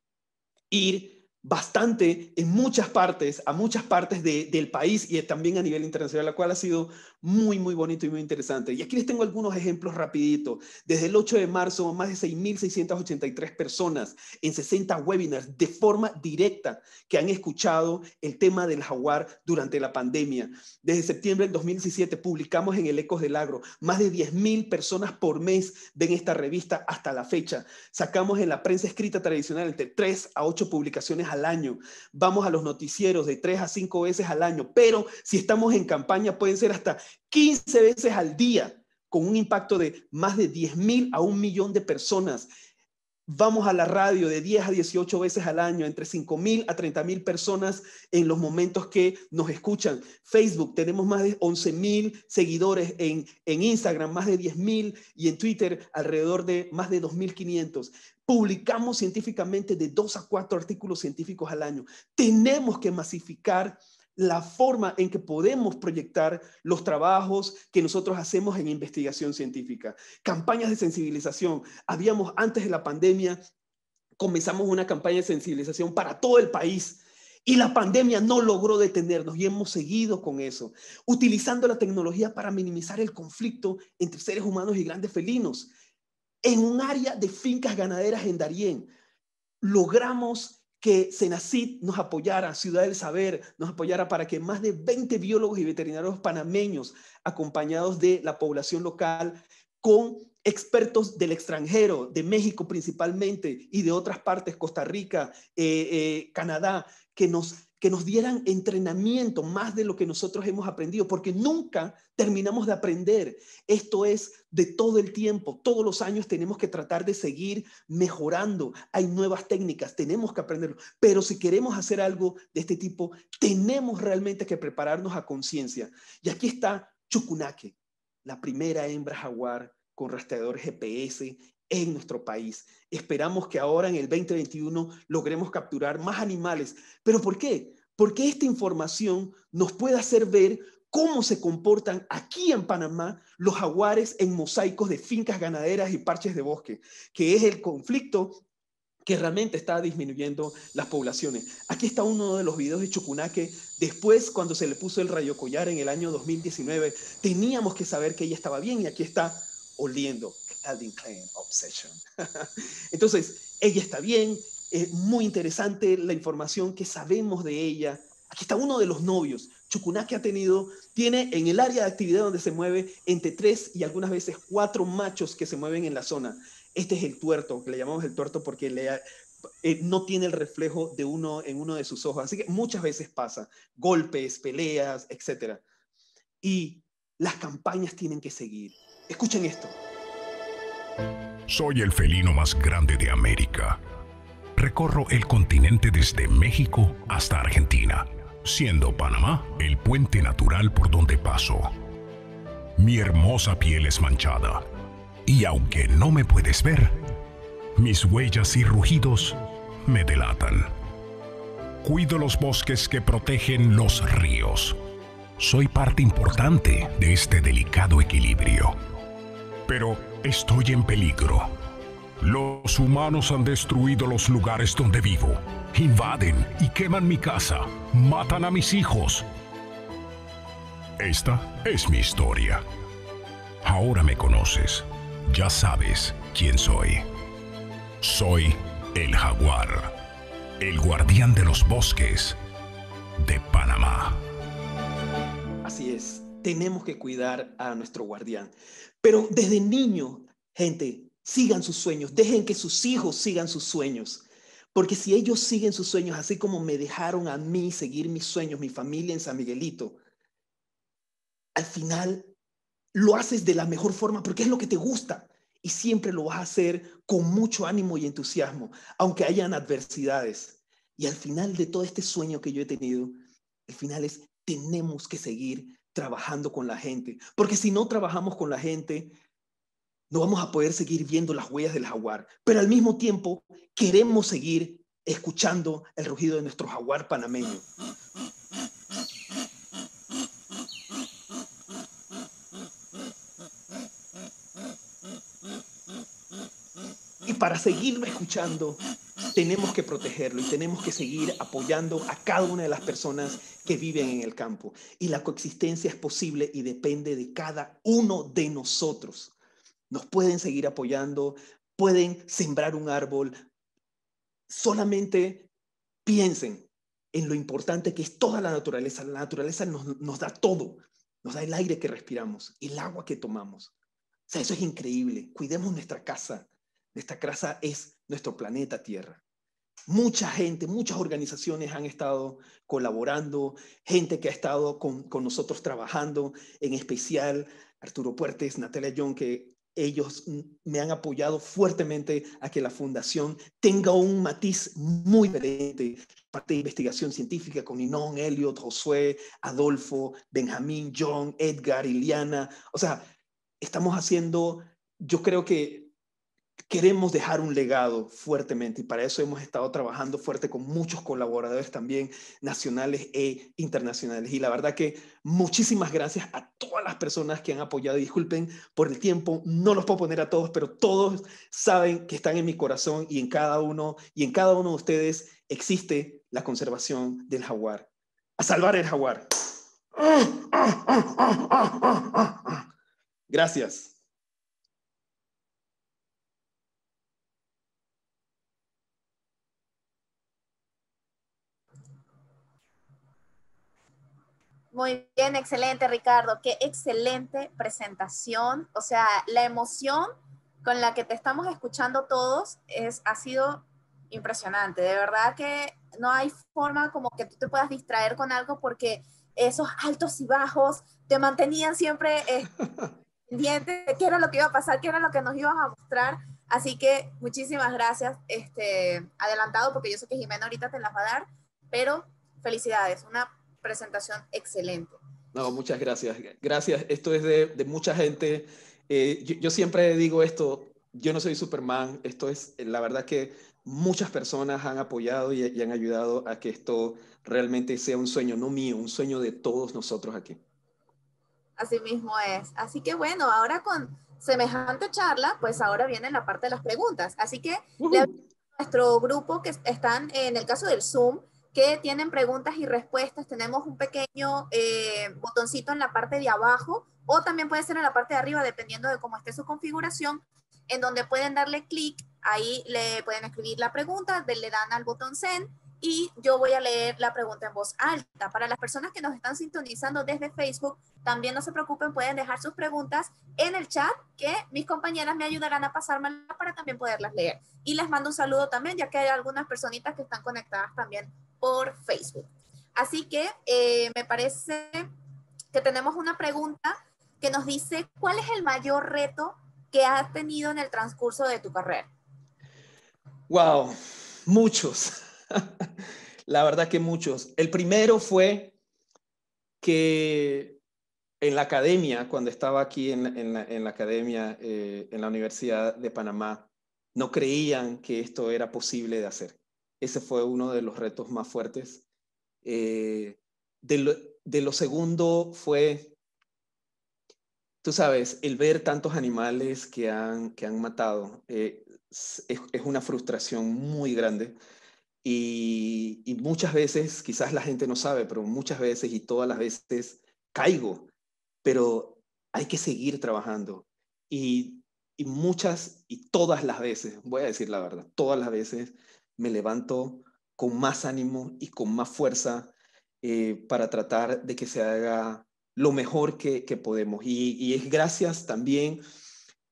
B: ir bastante en muchas partes, a muchas partes del país y también a nivel internacional, la cual ha sido muy, muy bonito y muy interesante. Y aquí les tengo algunos ejemplos rapidito. Desde el 8 de marzo, más de 6.683 personas en 60 webinars de forma directa que han escuchado el tema del jaguar durante la pandemia. Desde septiembre del 2017 publicamos en el Ecos del Agro. Más de 10.000 personas por mes ven esta revista hasta la fecha. Sacamos en la prensa escrita tradicional entre 3 a 8 publicaciones al año. Vamos a los noticieros de 3 a 5 veces al año. Pero si estamos en campaña pueden ser hasta 15 veces al día, con un impacto de más de 10 mil a un millón de personas. Vamos a la radio de 10 a 18 veces al año, entre 5 mil a 30 mil personas en los momentos que nos escuchan. Facebook, tenemos más de 11 mil seguidores en, en, Instagram, más de 10 mil y en Twitter alrededor de más de 2.500. Publicamos científicamente de 2 a 4 artículos científicos al año. Tenemos que masificar la forma en que podemos proyectar los trabajos que nosotros hacemos en investigación científica. Campañas de sensibilización. Habíamos antes de la pandemia, comenzamos una campaña de sensibilización para todo el país. Y la pandemia no logró detenernos y hemos seguido con eso, utilizando la tecnología para minimizar el conflicto entre seres humanos y grandes felinos. En un área de fincas ganaderas en Darién, logramos que Senacid nos apoyara, Ciudad del Saber nos apoyara para que más de 20 biólogos y veterinarios panameños, acompañados de la población local, con expertos del extranjero, de México principalmente y de otras partes, Costa Rica, eh, eh, Canadá, que nos que nos dieran entrenamiento más de lo que nosotros hemos aprendido, porque nunca terminamos de aprender. Esto es de todo el tiempo, todos los años tenemos que tratar de seguir mejorando. Hay nuevas técnicas, tenemos que aprenderlo, pero si queremos hacer algo de este tipo, tenemos realmente que prepararnos a conciencia. Y aquí está Chukunaque, la primera hembra jaguar con rastreador GPS en nuestro país. Esperamos que ahora en el 2021 logremos capturar más animales. ¿Pero por qué? Porque esta información nos puede hacer ver cómo se comportan aquí en Panamá los jaguares en mosaicos de fincas ganaderas y parches de bosque, que es el conflicto que realmente está disminuyendo las poblaciones. Aquí está uno de los videos de que Después, cuando se le puso el rayo collar en el año 2019, teníamos que saber que ella estaba bien y aquí está oliendo. Obsession. Entonces, ella está bien, es muy interesante la información que sabemos de ella. Aquí está uno de los novios, que ha tenido, tiene en el área de actividad donde se mueve entre tres y algunas veces cuatro machos que se mueven en la zona. Este es el tuerto, que le llamamos el tuerto porque le, eh, no tiene el reflejo de uno en uno de sus ojos. Así que muchas veces pasa, golpes, peleas, etc. Y las campañas tienen que seguir. Escuchen esto.
C: Soy el felino más grande de América. Recorro el continente desde México hasta Argentina, siendo Panamá el puente natural por donde paso. Mi hermosa piel es manchada, y aunque no me puedes ver, mis huellas y rugidos me delatan. Cuido los bosques que protegen los ríos. Soy parte importante de este delicado equilibrio. Pero Estoy en peligro. Los humanos han destruido los lugares donde vivo. Invaden y queman mi casa. Matan a mis hijos. Esta es mi historia. Ahora me conoces. Ya sabes quién soy. Soy el jaguar, el guardián de los bosques de Panamá. Así
B: es, tenemos que cuidar a nuestro guardián. Pero desde niño, gente, sigan sus sueños, dejen que sus hijos sigan sus sueños. Porque si ellos siguen sus sueños, así como me dejaron a mí seguir mis sueños, mi familia en San Miguelito, al final lo haces de la mejor forma porque es lo que te gusta y siempre lo vas a hacer con mucho ánimo y entusiasmo, aunque hayan adversidades. Y al final de todo este sueño que yo he tenido, el final es, tenemos que seguir trabajando con la gente. Porque si no trabajamos con la gente, no vamos a poder seguir viendo las huellas del jaguar. Pero al mismo tiempo, queremos seguir escuchando el rugido de nuestro jaguar panameño. Y para seguirlo escuchando, tenemos que protegerlo y tenemos que seguir apoyando a cada una de las personas que viven en el campo. Y la coexistencia es posible y depende de cada uno de nosotros. Nos pueden seguir apoyando, pueden sembrar un árbol. Solamente piensen en lo importante que es toda la naturaleza. La naturaleza nos, da todo. Nos da el aire que respiramos, el agua que tomamos. O sea, eso es increíble. Cuidemos nuestra casa. Nuestra casa es nuestro planeta Tierra mucha gente, muchas organizaciones han estado colaborando, gente que ha estado con, nosotros trabajando, en especial Arturo Puertes, Natalia John, que ellos me han apoyado fuertemente a que la fundación tenga un matiz muy diferente. Parte de investigación científica con Inón, Elliot, Josué, Adolfo, Benjamín, John, Edgar, Iliana. O sea, estamos haciendo, yo creo que queremos dejar un legado fuertemente y para eso hemos estado trabajando fuerte con muchos colaboradores también nacionales e internacionales. Y la verdad que muchísimas gracias a todas las personas que han apoyado. Disculpen por el tiempo, no los puedo poner a todos, pero todos saben que están en mi corazón y en cada uno y en cada uno de ustedes existe la conservación del jaguar. A salvar el jaguar. Gracias.
D: Muy bien, excelente Ricardo, qué excelente presentación. O sea, la emoción con la que te estamos escuchando todos es, ha sido impresionante. De verdad que no hay forma como que tú te puedas distraer con algo porque esos altos y bajos te mantenían siempre eh, pendiente de qué era lo que iba a pasar, qué era lo que nos ibas a mostrar. Así que muchísimas gracias, este, adelantado, porque yo sé que Jimena ahorita te las va a dar, pero felicidades, una presentación excelente.
B: No, muchas gracias. Gracias. Esto es de, de mucha gente. Eh, yo, siempre digo esto, yo no soy Superman. Esto es, la verdad que muchas personas han apoyado y, han ayudado a que esto realmente sea un sueño, no mío, un sueño de todos nosotros aquí.
D: Así mismo es. Así que bueno, ahora con semejante charla, pues ahora viene la parte de las preguntas. Así que nuestro grupo que están en el caso del Zoom, que tienen preguntas y respuestas. Tenemos un pequeño eh, botoncito en la parte de abajo o también puede ser en la parte de arriba, dependiendo de cómo esté su configuración, en donde pueden darle clic, ahí le pueden escribir la pregunta, le dan al botón send y yo voy a leer la pregunta en voz alta. Para las personas que nos están sintonizando desde Facebook, también no se preocupen, pueden dejar sus preguntas en el chat que mis compañeras me ayudarán a pasármelas para también poderlas leer. Y les mando un saludo también, ya que hay algunas personitas que están conectadas también por Facebook. Así que eh, me parece que tenemos una pregunta que nos dice, ¿cuál es el mayor reto que has tenido en el transcurso de tu carrera?
B: Wow, muchos. La verdad que muchos. El primero fue que en la academia, cuando estaba aquí en, la, academia, eh, en la Universidad de Panamá, no creían que esto era posible de hacer. Ese fue uno de los retos más fuertes. Eh, de, lo, segundo fue, tú sabes, el ver tantos animales que han, matado. Eh, es, una frustración muy grande. Y, muchas veces, quizás la gente no sabe, pero muchas veces y todas las veces caigo, pero hay que seguir trabajando. y muchas y todas las veces, voy a decir la verdad, todas las veces me levanto con más ánimo y con más fuerza eh, para tratar de que se haga lo mejor que, que podemos. Y, y, es gracias también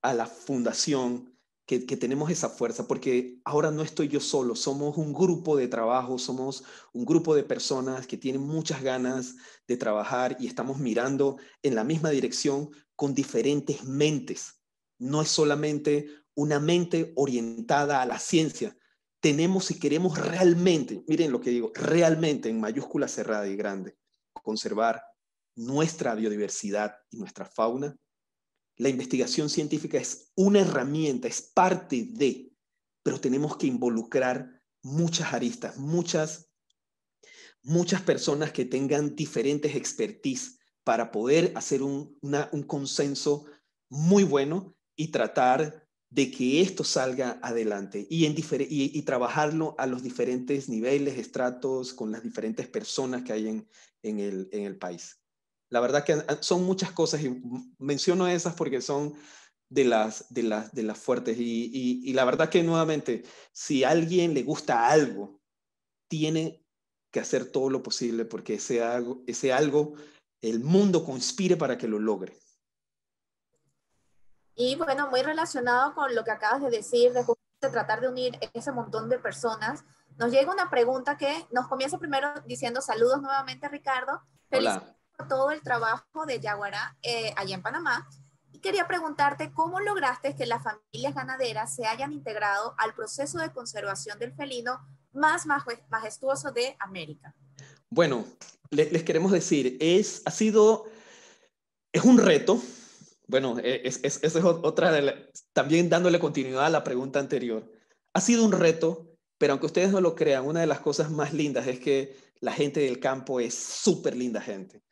B: a la fundación que, que, tenemos esa fuerza, porque ahora no estoy yo solo, somos un grupo de trabajo, somos un grupo de personas que tienen muchas ganas de trabajar y estamos mirando en la misma dirección con diferentes mentes. No es solamente una mente orientada a la ciencia, tenemos y queremos realmente, miren lo que digo, realmente en mayúscula cerrada y grande, conservar nuestra biodiversidad y nuestra fauna, la investigación científica es una herramienta, es parte de, pero tenemos que involucrar muchas aristas, muchas, muchas personas que tengan diferentes expertise para poder hacer un, un consenso muy bueno y tratar de que esto salga adelante y, trabajarlo a los diferentes niveles, estratos, con las diferentes personas que hay en, el, país. La verdad que ah, son muchas cosas y menciono esas porque son de las, de las, de las fuertes. Y, la verdad que nuevamente, si a alguien le gusta algo, tiene que hacer todo lo posible porque ese algo, ese algo, el mundo conspire para que lo logre.
D: Y bueno, muy relacionado con lo que acabas de decir, de tratar de unir ese montón de personas, nos llega una pregunta que nos comienza primero diciendo saludos nuevamente, Ricardo. feliz Por todo el trabajo de Yaguará eh, allá en Panamá. Y quería preguntarte cómo lograste que las familias ganaderas se hayan integrado al proceso de conservación del felino más majestuoso de América.
B: Bueno, les, queremos decir, es, ha sido, es un reto, bueno, e, es, es, otra, de también dándole continuidad a la pregunta anterior. Ha sido un reto, pero aunque ustedes no lo crean, una de las cosas más lindas es que la gente del campo es súper linda gente.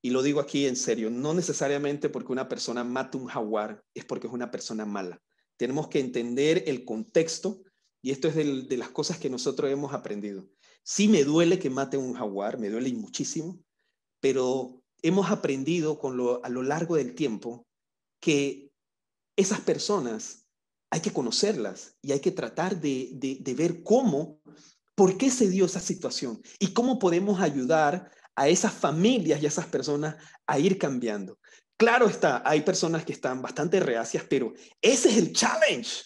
B: Y lo digo aquí en serio, no necesariamente porque una persona mate un jaguar, es porque es una persona mala. Tenemos que entender el contexto y esto es de las cosas que nosotros hemos aprendido. Sí me duele que mate un jaguar, me duele muchísimo, pero hemos aprendido con a lo largo del tiempo que esas personas hay que conocerlas y hay que tratar de, ver cómo, por qué se dio esa situación y cómo podemos ayudar a esas familias y a esas personas a ir cambiando. Claro está, hay personas que están bastante reacias, pero ese es el challenge,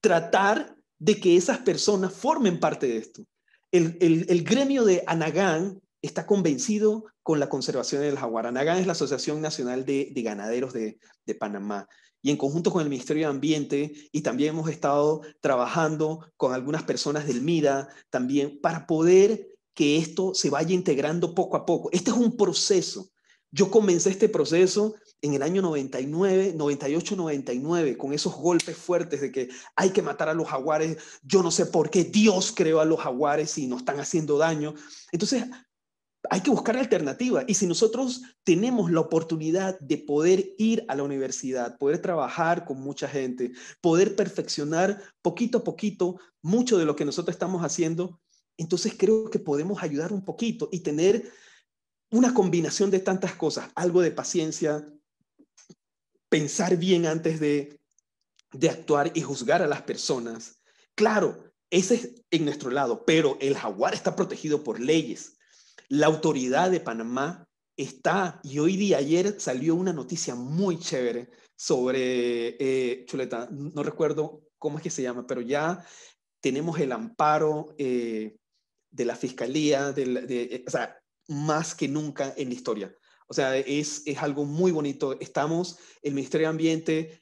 B: tratar de que esas personas formen parte de esto. El, el gremio de Anagán está convencido con la conservación del jaguar. ANAGAN es la Asociación Nacional de, Ganaderos de, Panamá. Y en conjunto con el Ministerio de Ambiente, y también hemos estado trabajando con algunas personas del MIDA también para poder que esto se vaya integrando poco a poco. Este es un proceso. Yo comencé este proceso en el año 99, 98, 99, con esos golpes fuertes de que hay que matar a los jaguares, yo no sé por qué Dios creó a los jaguares y nos están haciendo daño. Entonces, hay que buscar alternativas. Y si nosotros tenemos la oportunidad de poder ir a la universidad, poder trabajar con mucha gente, poder perfeccionar poquito a poquito mucho de lo que nosotros estamos haciendo, entonces creo que podemos ayudar un poquito y tener una combinación de tantas cosas, algo de paciencia, pensar bien antes de, de actuar y juzgar a las personas. Claro, ese es en nuestro lado, pero el jaguar está protegido por leyes la autoridad de Panamá está, y hoy día, ayer salió una noticia muy chévere sobre, eh, Chuleta, no recuerdo cómo es que se llama, pero ya tenemos el amparo eh, de la fiscalía, de, eh, o sea, más que nunca en la historia. O sea, es, algo muy bonito. Estamos, el Ministerio de Ambiente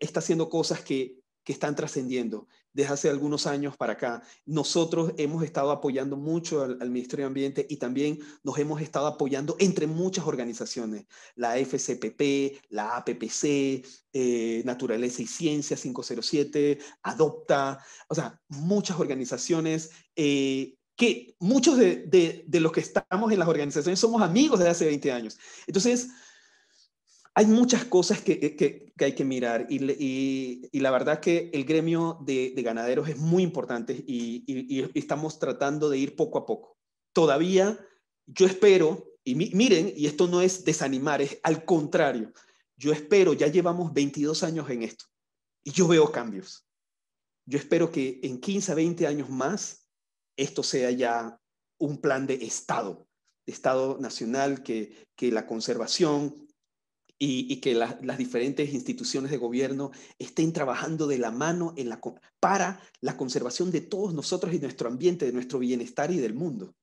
B: está haciendo cosas que están trascendiendo desde hace algunos años para acá. Nosotros hemos estado apoyando mucho al, Ministerio de Ambiente y también nos hemos estado apoyando entre muchas organizaciones, la FCPP, la APPC, eh, Naturaleza y Ciencia 507, Adopta, o sea, muchas organizaciones. Eh, que muchos de, de los que estamos en las organizaciones somos amigos desde hace 20 años. Entonces, hay muchas cosas que, eh, hay que mirar y, la verdad que el gremio de, ganaderos es muy importante y, estamos tratando de ir poco a poco. Todavía yo espero, y miren, y esto no es desanimar, es al contrario, yo espero, ya llevamos 22 años en esto y yo veo cambios. Yo espero que en 15, 20 años más esto sea ya un plan de Estado, de Estado nacional, que, que la conservación, y, que las diferentes instituciones de gobierno estén trabajando de la mano en la, para la conservación de todos nosotros y nuestro ambiente, de nuestro bienestar y del mundo.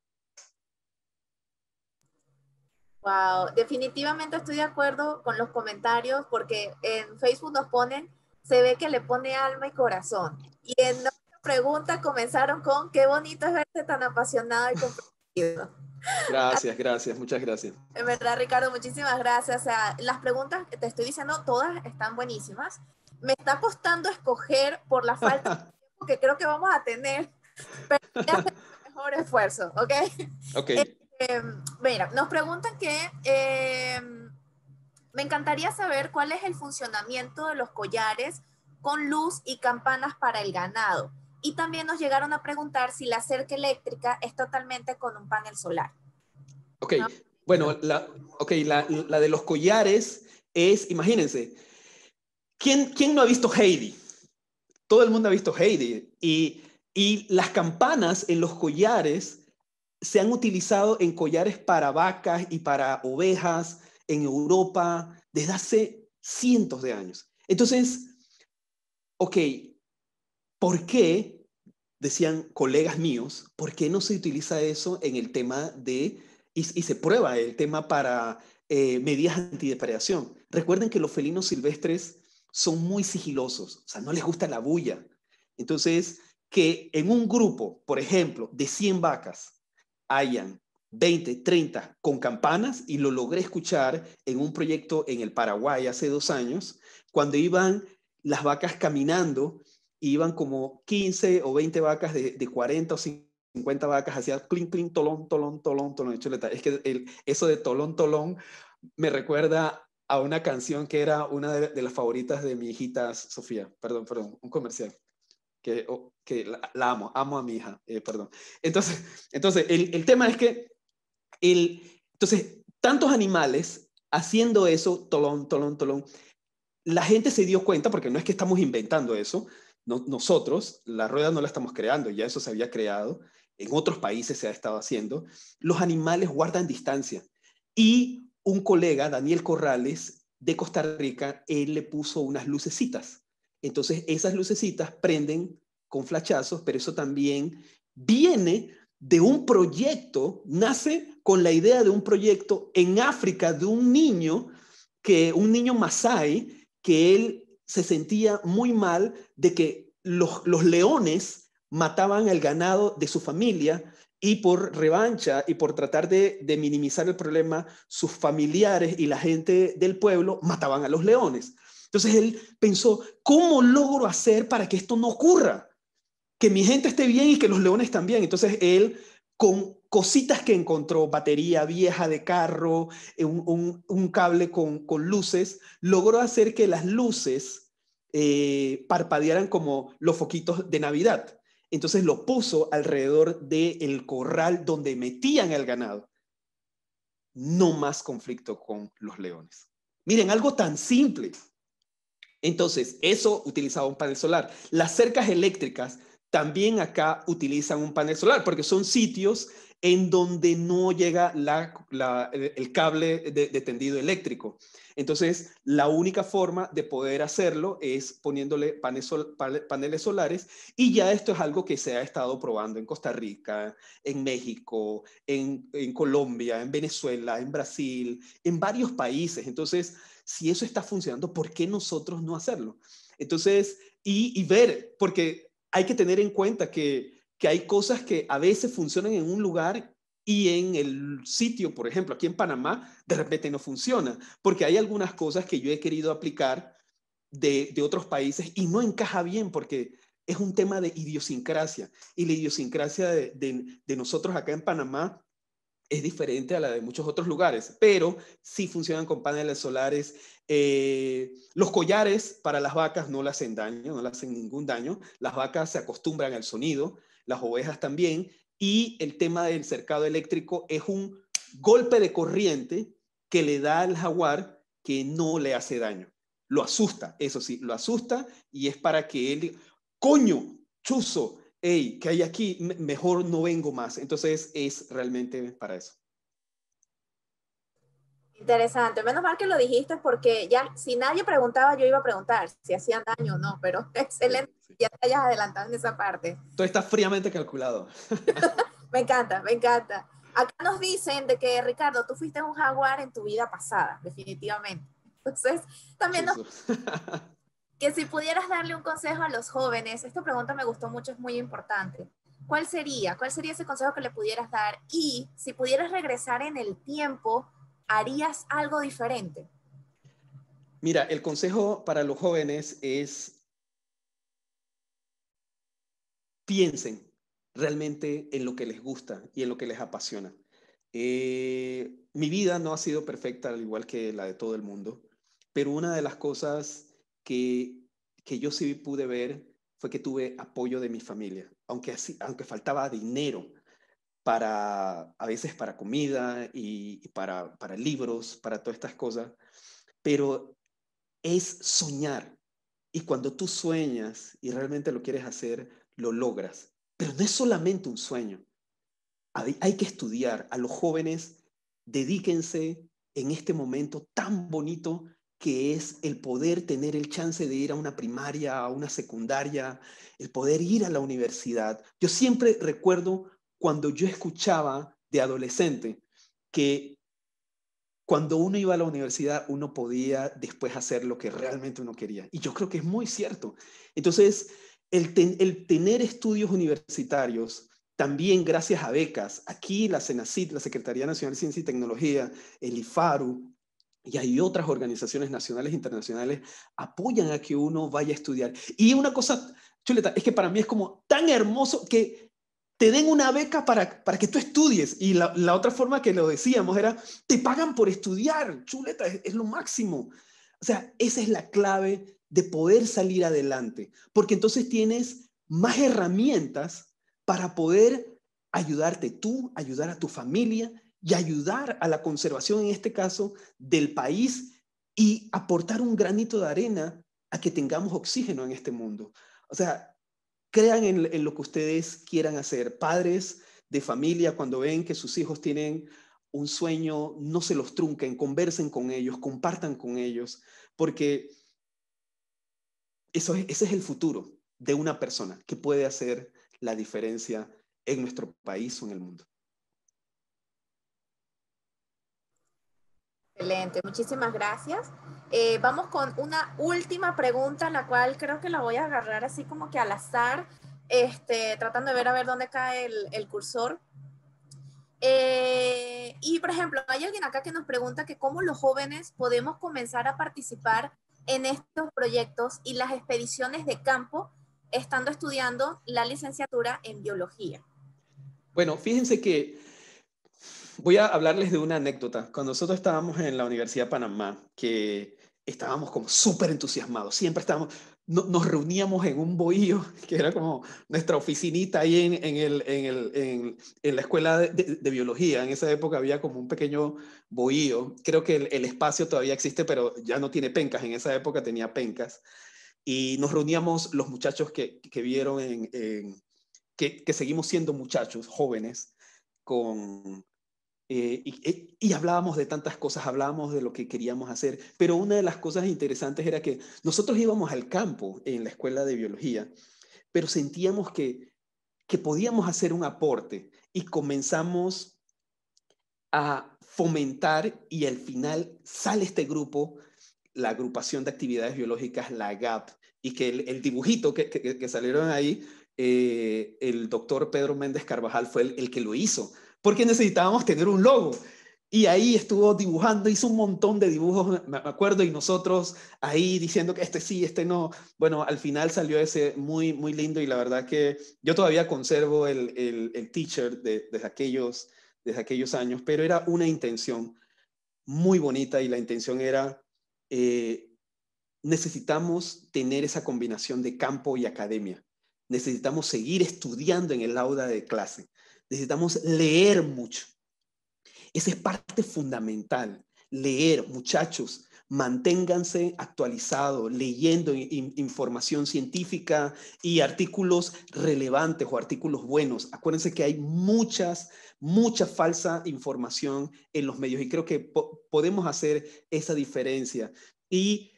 D: Wow, definitivamente estoy de acuerdo con los comentarios porque en Facebook nos ponen, se ve que le pone alma y corazón. Y en nuestra pregunta comenzaron con, qué bonito es verte tan apasionado y comprometido.
B: Gracias, gracias, muchas gracias.
D: En verdad, Ricardo, muchísimas gracias. las preguntas que te estoy diciendo, todas están buenísimas. Me está costando escoger por la falta de tiempo que creo que vamos a tener, pero el mejor esfuerzo, ¿ok? Ok. Eh, em, mira, nos preguntan que em, me encantaría saber cuál es el funcionamiento de los collares con luz y campanas para el ganado y también nos llegaron a preguntar si la cerca eléctrica es totalmente con un panel solar.
B: Ok, bueno, la, okay, la, de los collares es, imagínense, ¿quién, ¿quién no ha visto Heidi? Todo el mundo ha visto Heidi. Y, y las campanas en los collares se han utilizado en collares para vacas y para ovejas en Europa desde hace cientos de años. Entonces, ok, ¿Por qué, decían colegas míos, por qué no se utiliza eso en el tema de, y, se prueba el tema para eh, medidas antidepredación? Recuerden que los felinos silvestres son muy sigilosos, o sea, no les gusta la bulla. Entonces, que en un grupo, por ejemplo, de 100 vacas, hayan 20, 30 con campanas, y lo logré escuchar en un proyecto en el Paraguay hace dos años, cuando iban las vacas caminando iban como 15 o 20 vacas de, 40 o 50 vacas, hacía clink, clink, tolón, tolón, tolón, tolón, chuleta. Es que eso de tolón, tolón me recuerda a una canción que era una de, las favoritas de mi hijita Sofía, perdón, perdón, un comercial, que, oh, que la, amo, amo a mi hija, eh, perdón. Entonces, entonces el, tema es que, el, entonces, tantos animales haciendo eso, tolón, tolón, tolón, la gente se dio cuenta, porque no es que estamos inventando eso, nosotros la rueda no la estamos creando, ya eso se había creado, en otros países se ha estado haciendo, los animales guardan distancia. Y un colega, Daniel Corrales, de Costa Rica, él le puso unas lucecitas. Entonces, esas lucecitas prenden con flachazos, pero eso también viene de un proyecto, nace con la idea de un proyecto en África de un niño, que un niño Masai que él se sentía muy mal de que los, leones mataban al ganado de su familia y por revancha y por tratar de, de, minimizar el problema, sus familiares y la gente del pueblo mataban a los leones. Entonces él pensó, ¿cómo logro hacer para que esto no ocurra? Que mi gente esté bien y que los leones también. Entonces él, con cositas que encontró, batería vieja de carro, eh, un, cable con, luces, logró hacer que las luces eh, parpadearan como los foquitos de Navidad. Entonces lo puso alrededor del corral donde metían al ganado. No más conflicto con los leones. Miren, algo tan simple. Entonces, eso utilizaba un panel solar. Las cercas eléctricas también acá utilizan un panel solar porque son sitios en donde no llega eh, el cable de, tendido eléctrico. Entonces, la única forma de poder hacerlo es poniéndole paneles, solares y ya esto es algo que se ha estado probando en Costa Rica, en México, en, Colombia, en Venezuela, en Brasil, en varios países. Entonces, si eso está funcionando, ¿por qué nosotros no hacerlo? Entonces, y, y ver, porque hay que tener en cuenta que que hay cosas que a veces funcionan en un lugar y en el sitio, por ejemplo, aquí en Panamá, de repente no funciona, porque hay algunas cosas que yo he querido aplicar de, de otros países y no encaja bien porque es un tema de idiosincrasia y la idiosincrasia de, de, nosotros acá en Panamá es diferente a la de muchos otros lugares, pero sí funcionan con paneles solares. Eh, los collares para las vacas no le hacen daño, no le hacen ningún daño. Las vacas se acostumbran al sonido, las ovejas también, y el tema del cercado eléctrico es un golpe de corriente que le da al jaguar que no le hace daño. Lo asusta, eso sí, lo asusta y es para que él, coño, chuzo, hey, que hay aquí, mejor no vengo más. Entonces es realmente para eso.
D: Interesante, menos mal que lo dijiste porque ya si nadie preguntaba yo iba a preguntar si hacían daño o no, pero excelente, ya te hayas adelantado en esa parte.
B: Todo está fríamente calculado.
D: me encanta, me encanta. Acá nos dicen de que Ricardo, tú fuiste un jaguar en tu vida pasada, definitivamente. Entonces, también nos... que si pudieras darle un consejo a los jóvenes, esta pregunta me gustó mucho, es muy importante. ¿Cuál sería? ¿Cuál sería ese consejo que le pudieras dar? Y si pudieras regresar en el tiempo, ¿harías algo diferente?
B: Mira, el consejo para los jóvenes es piensen realmente en lo que les gusta y en lo que les apasiona. Eh, mi vida no ha sido perfecta, al igual que la de todo el mundo, pero una de las cosas que, que yo sí pude ver fue que tuve apoyo de mi familia, aunque, así, aunque faltaba dinero, para, a veces para comida y, para, para libros, para todas estas cosas, pero es soñar. Y cuando tú sueñas y realmente lo quieres hacer, lo logras. Pero no es solamente un sueño. hay que estudiar. A los jóvenes, dedíquense en este momento tan bonito que es el poder tener el chance de ir a una primaria, a una secundaria, el poder ir a la universidad. Yo siempre recuerdo cuando yo escuchaba de adolescente que cuando uno iba a la universidad uno podía después hacer lo que realmente uno quería. Y yo creo que es muy cierto. Entonces, el, tener estudios universitarios también gracias a becas, aquí la CENACIT, la Secretaría Nacional de Ciencia y Tecnología, el IFARU, y hay otras organizaciones nacionales e internacionales apoyan a que uno vaya a estudiar. Y una cosa, Chuleta, es que para mí es como tan hermoso que te den una beca para, para que tú estudies. Y la, otra forma que lo decíamos era, te pagan por estudiar, chuleta, es, es lo máximo. O sea, esa es la clave de poder salir adelante, porque entonces tienes más herramientas para poder ayudarte tú, ayudar a tu familia y ayudar a la conservación, en este caso, del país y aportar un granito de arena a que tengamos oxígeno en este mundo. O sea, crean en, lo que ustedes quieran hacer. Padres de familia, cuando ven que sus hijos tienen un sueño, no se los trunquen, conversen con ellos, compartan con ellos, porque eso es, ese es el futuro de una persona que puede hacer la diferencia en nuestro país o en el mundo.
D: Excelente, muchísimas gracias. Eh, vamos con una última pregunta, la cual creo que la voy a agarrar así como que al azar, este, tratando de ver a ver dónde cae el, cursor. Eh, y por ejemplo, hay alguien acá que nos pregunta que cómo los jóvenes podemos comenzar a participar en estos proyectos y las expediciones de campo estando estudiando la licenciatura en biología.
B: Bueno, fíjense que voy a hablarles de una anécdota. Cuando nosotros estábamos en la Universidad de Panamá, que estábamos como súper entusiasmados, siempre estábamos, nos reuníamos en un bohío, que era como nuestra oficinita ahí en, en, el, en, el, en, la escuela de, biología, en esa época había como un pequeño bohío, creo que el, espacio todavía existe, pero ya no tiene pencas, en esa época tenía pencas, y nos reuníamos los muchachos que, que vieron en... que, que seguimos siendo muchachos jóvenes con, eh, eh, y, hablábamos de tantas cosas, hablábamos de lo que queríamos hacer, pero una de las cosas interesantes era que nosotros íbamos al campo en la escuela de biología, pero sentíamos que, podíamos hacer un aporte y comenzamos a fomentar y al final sale este grupo, la agrupación de actividades biológicas, la GAP, y que el, dibujito que, salieron ahí, eh, el doctor Pedro Méndez Carvajal fue el que lo hizo porque necesitábamos tener un logo. Y ahí estuvo dibujando, hizo un montón de dibujos, me acuerdo, y nosotros ahí diciendo que este sí, este no. Bueno, al final salió ese muy, muy lindo y la verdad que yo todavía conservo el, el, desde, aquellos, aquellos años, pero era una intención muy bonita y la intención era, eh, necesitamos tener esa combinación de campo y academia, necesitamos seguir estudiando en el aula de clase necesitamos leer mucho. Esa es parte fundamental, leer, muchachos, manténganse actualizados, leyendo información científica y artículos relevantes o artículos buenos. Acuérdense que hay muchas, mucha falsa información en los medios y creo que podemos hacer esa diferencia. Y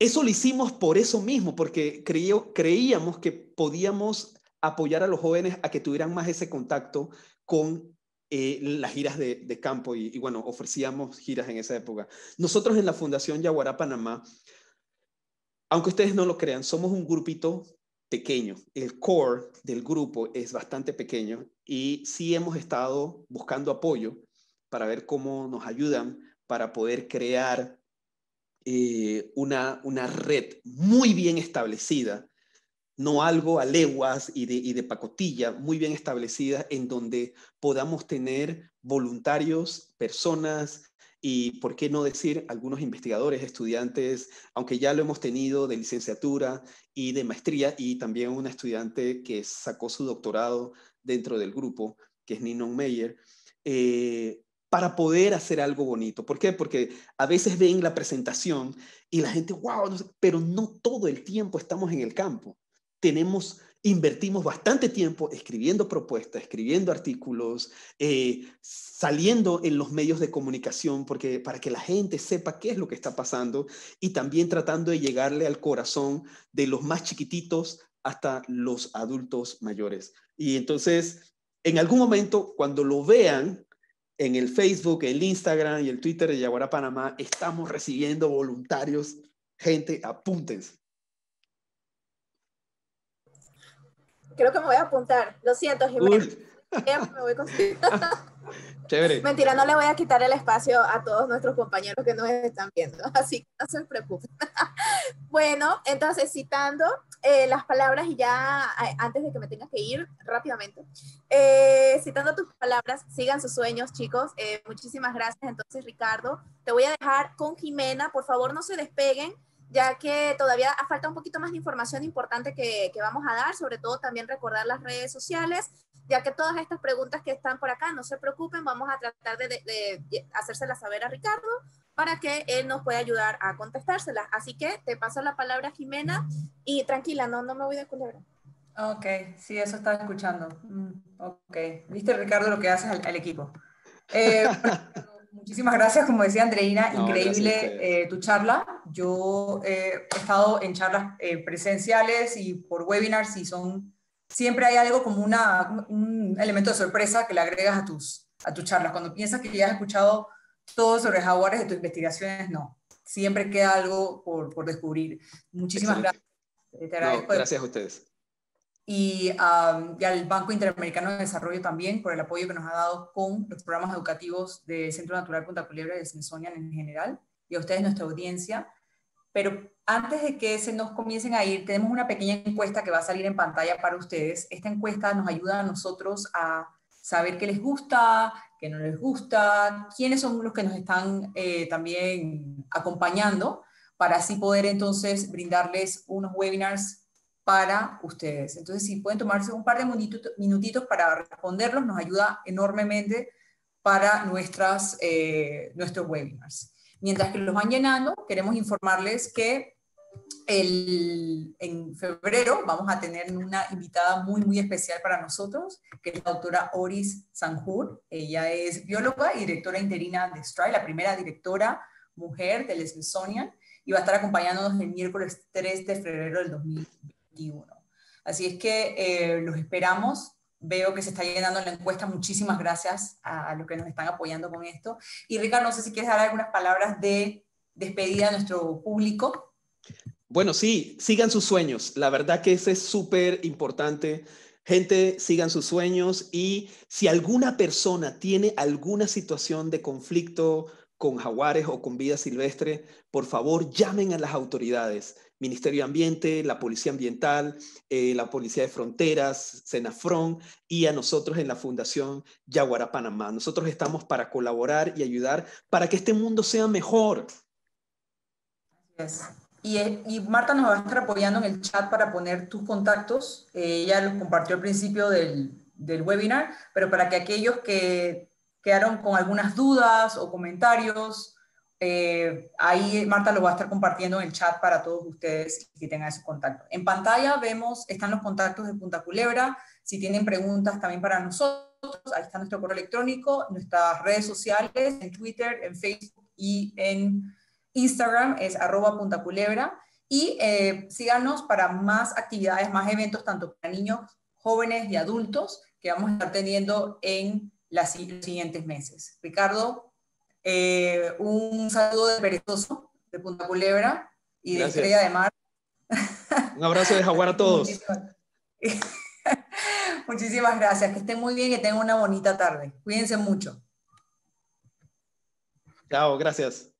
B: eso lo hicimos por eso mismo, porque creíamos que podíamos apoyar a los jóvenes a que tuvieran más ese contacto con eh, las giras de, campo y, bueno, ofrecíamos giras en esa época. Nosotros en la Fundación Yaguará Panamá, aunque ustedes no lo crean, somos un grupito pequeño. El core del grupo es bastante pequeño y sí hemos estado buscando apoyo para ver cómo nos ayudan para poder crear eh, una, una red muy bien establecida no algo a leguas y de, pacotilla muy bien establecida en donde podamos tener voluntarios, personas y, por qué no decir, algunos investigadores, estudiantes, aunque ya lo hemos tenido de licenciatura y de maestría y también una estudiante que sacó su doctorado dentro del grupo, que es Nino Meyer. Eh, para poder hacer algo bonito. ¿Por qué? Porque a veces ven la presentación y la gente, wow, pero no todo el tiempo estamos en el campo tenemos invertimos bastante tiempo escribiendo propuestas, escribiendo artículos, eh, saliendo en los medios de comunicación porque, para que la gente sepa qué es lo que está pasando y también tratando de llegarle al corazón de los más chiquititos hasta los adultos mayores. Y entonces, en algún momento, cuando lo vean en el Facebook, el Instagram y el Twitter de Yaguara Panamá, estamos recibiendo voluntarios, gente, apúntense
D: Creo que me voy a apuntar. Lo siento, Jiménez. me voy con... Chévere. Mentira, no le voy a quitar el espacio a todos nuestros compañeros que nos están viendo, así que no se preocupen. bueno, entonces citando eh, las palabras y ya eh, antes de que me tenga que ir rápidamente, eh, citando tus palabras, sigan sus sueños, chicos. muchísimas gracias. Entonces, Ricardo, te voy a dejar con Jimena. Por favor, no se despeguen ya que todavía falta un poquito más de información importante que, que, vamos a dar, sobre todo también recordar las redes sociales, ya que todas estas preguntas que están por acá, no se preocupen, vamos a tratar de, de, hacérselas saber a Ricardo para que él nos pueda ayudar a contestárselas. Así que te paso la palabra Jimena y tranquila,
A: no, no me voy de culebra. Ok, sí, eso estaba escuchando. Mm, ok, viste Ricardo lo que haces al, equipo. Eh, Muchísimas gracias, como decía Andreina, increíble eh, tu charla. Yo eh, he estado en charlas eh, presenciales y por webinars y son, siempre hay algo como una, un elemento de sorpresa que le agregas a tus, a tus charlas. Cuando piensas que ya has escuchado todo sobre jaguares de tus investigaciones, no. Siempre queda algo por, descubrir. Muchísimas gracias. gracias a ustedes y, al Banco Interamericano de Desarrollo también por el apoyo que nos ha dado con los programas educativos de Centro Natural Punta Culebra de Smithsonian en general, y a ustedes, nuestra audiencia. Pero antes de que se nos comiencen a ir, tenemos una pequeña encuesta que va a salir en pantalla para ustedes. Esta encuesta nos ayuda a nosotros a saber qué les gusta, qué no les gusta, quiénes son los que nos están eh, también acompañando, para así poder entonces brindarles unos webinars para ustedes. Entonces, si pueden tomarse un par de minutitos para responderlos, nos ayuda enormemente para nuestras, eh, nuestros webinars. Mientras que los van llenando, queremos informarles que en febrero vamos a tener una invitada muy, muy especial para nosotros, que es la doctora Oris Sanjur. Ella es bióloga y directora interina de STRI, la primera directora mujer del Smithsonian, y va a estar acompañándonos el miércoles 3 de febrero del 2020. Así es que eh, los esperamos. Veo que se está llenando la encuesta. Muchísimas gracias a, a los que nos están apoyando con esto. Y Ricardo, no sé si quieres dar algunas palabras de despedida a nuestro público.
B: Bueno, sí, sigan sus sueños. La verdad que eso es súper importante. Gente, sigan sus sueños y si alguna persona tiene alguna situación de conflicto con jaguares o con vida silvestre, por favor llamen a las autoridades. Ministerio de Ambiente, la Policía Ambiental, eh, la Policía de Fronteras, Senafront y a nosotros en la Fundación Yaguara Panamá. Nosotros estamos para colaborar y ayudar para que este mundo sea mejor.
A: Eh, y, Marta nos va a estar apoyando en el chat para poner tus contactos. Eh, ella los compartió al principio del, del webinar, pero para que aquellos que quedaron con algunas dudas o comentarios eh, ahí Marta lo va a estar compartiendo en el chat para todos ustedes que tengan esos contacto. En pantalla vemos, están los contactos de Punta Culebra. Si tienen preguntas también para nosotros, ahí está nuestro correo electrónico, nuestras redes sociales, en Twitter, en Facebook y en Instagram, es arroba Punta Culebra. Y eh, síganos para más actividades, más eventos, tanto para niños, jóvenes y adultos que vamos a estar teniendo en las, los siguientes meses. Ricardo, eh, un saludo de Perezoso, de Punta Culebra y de Estrella de Mar.
B: Un abrazo de jaguar a todos.
A: Muchísimas. gracias. Que estén muy bien, que tengan una bonita tarde. Cuídense mucho.
B: Chao, gracias.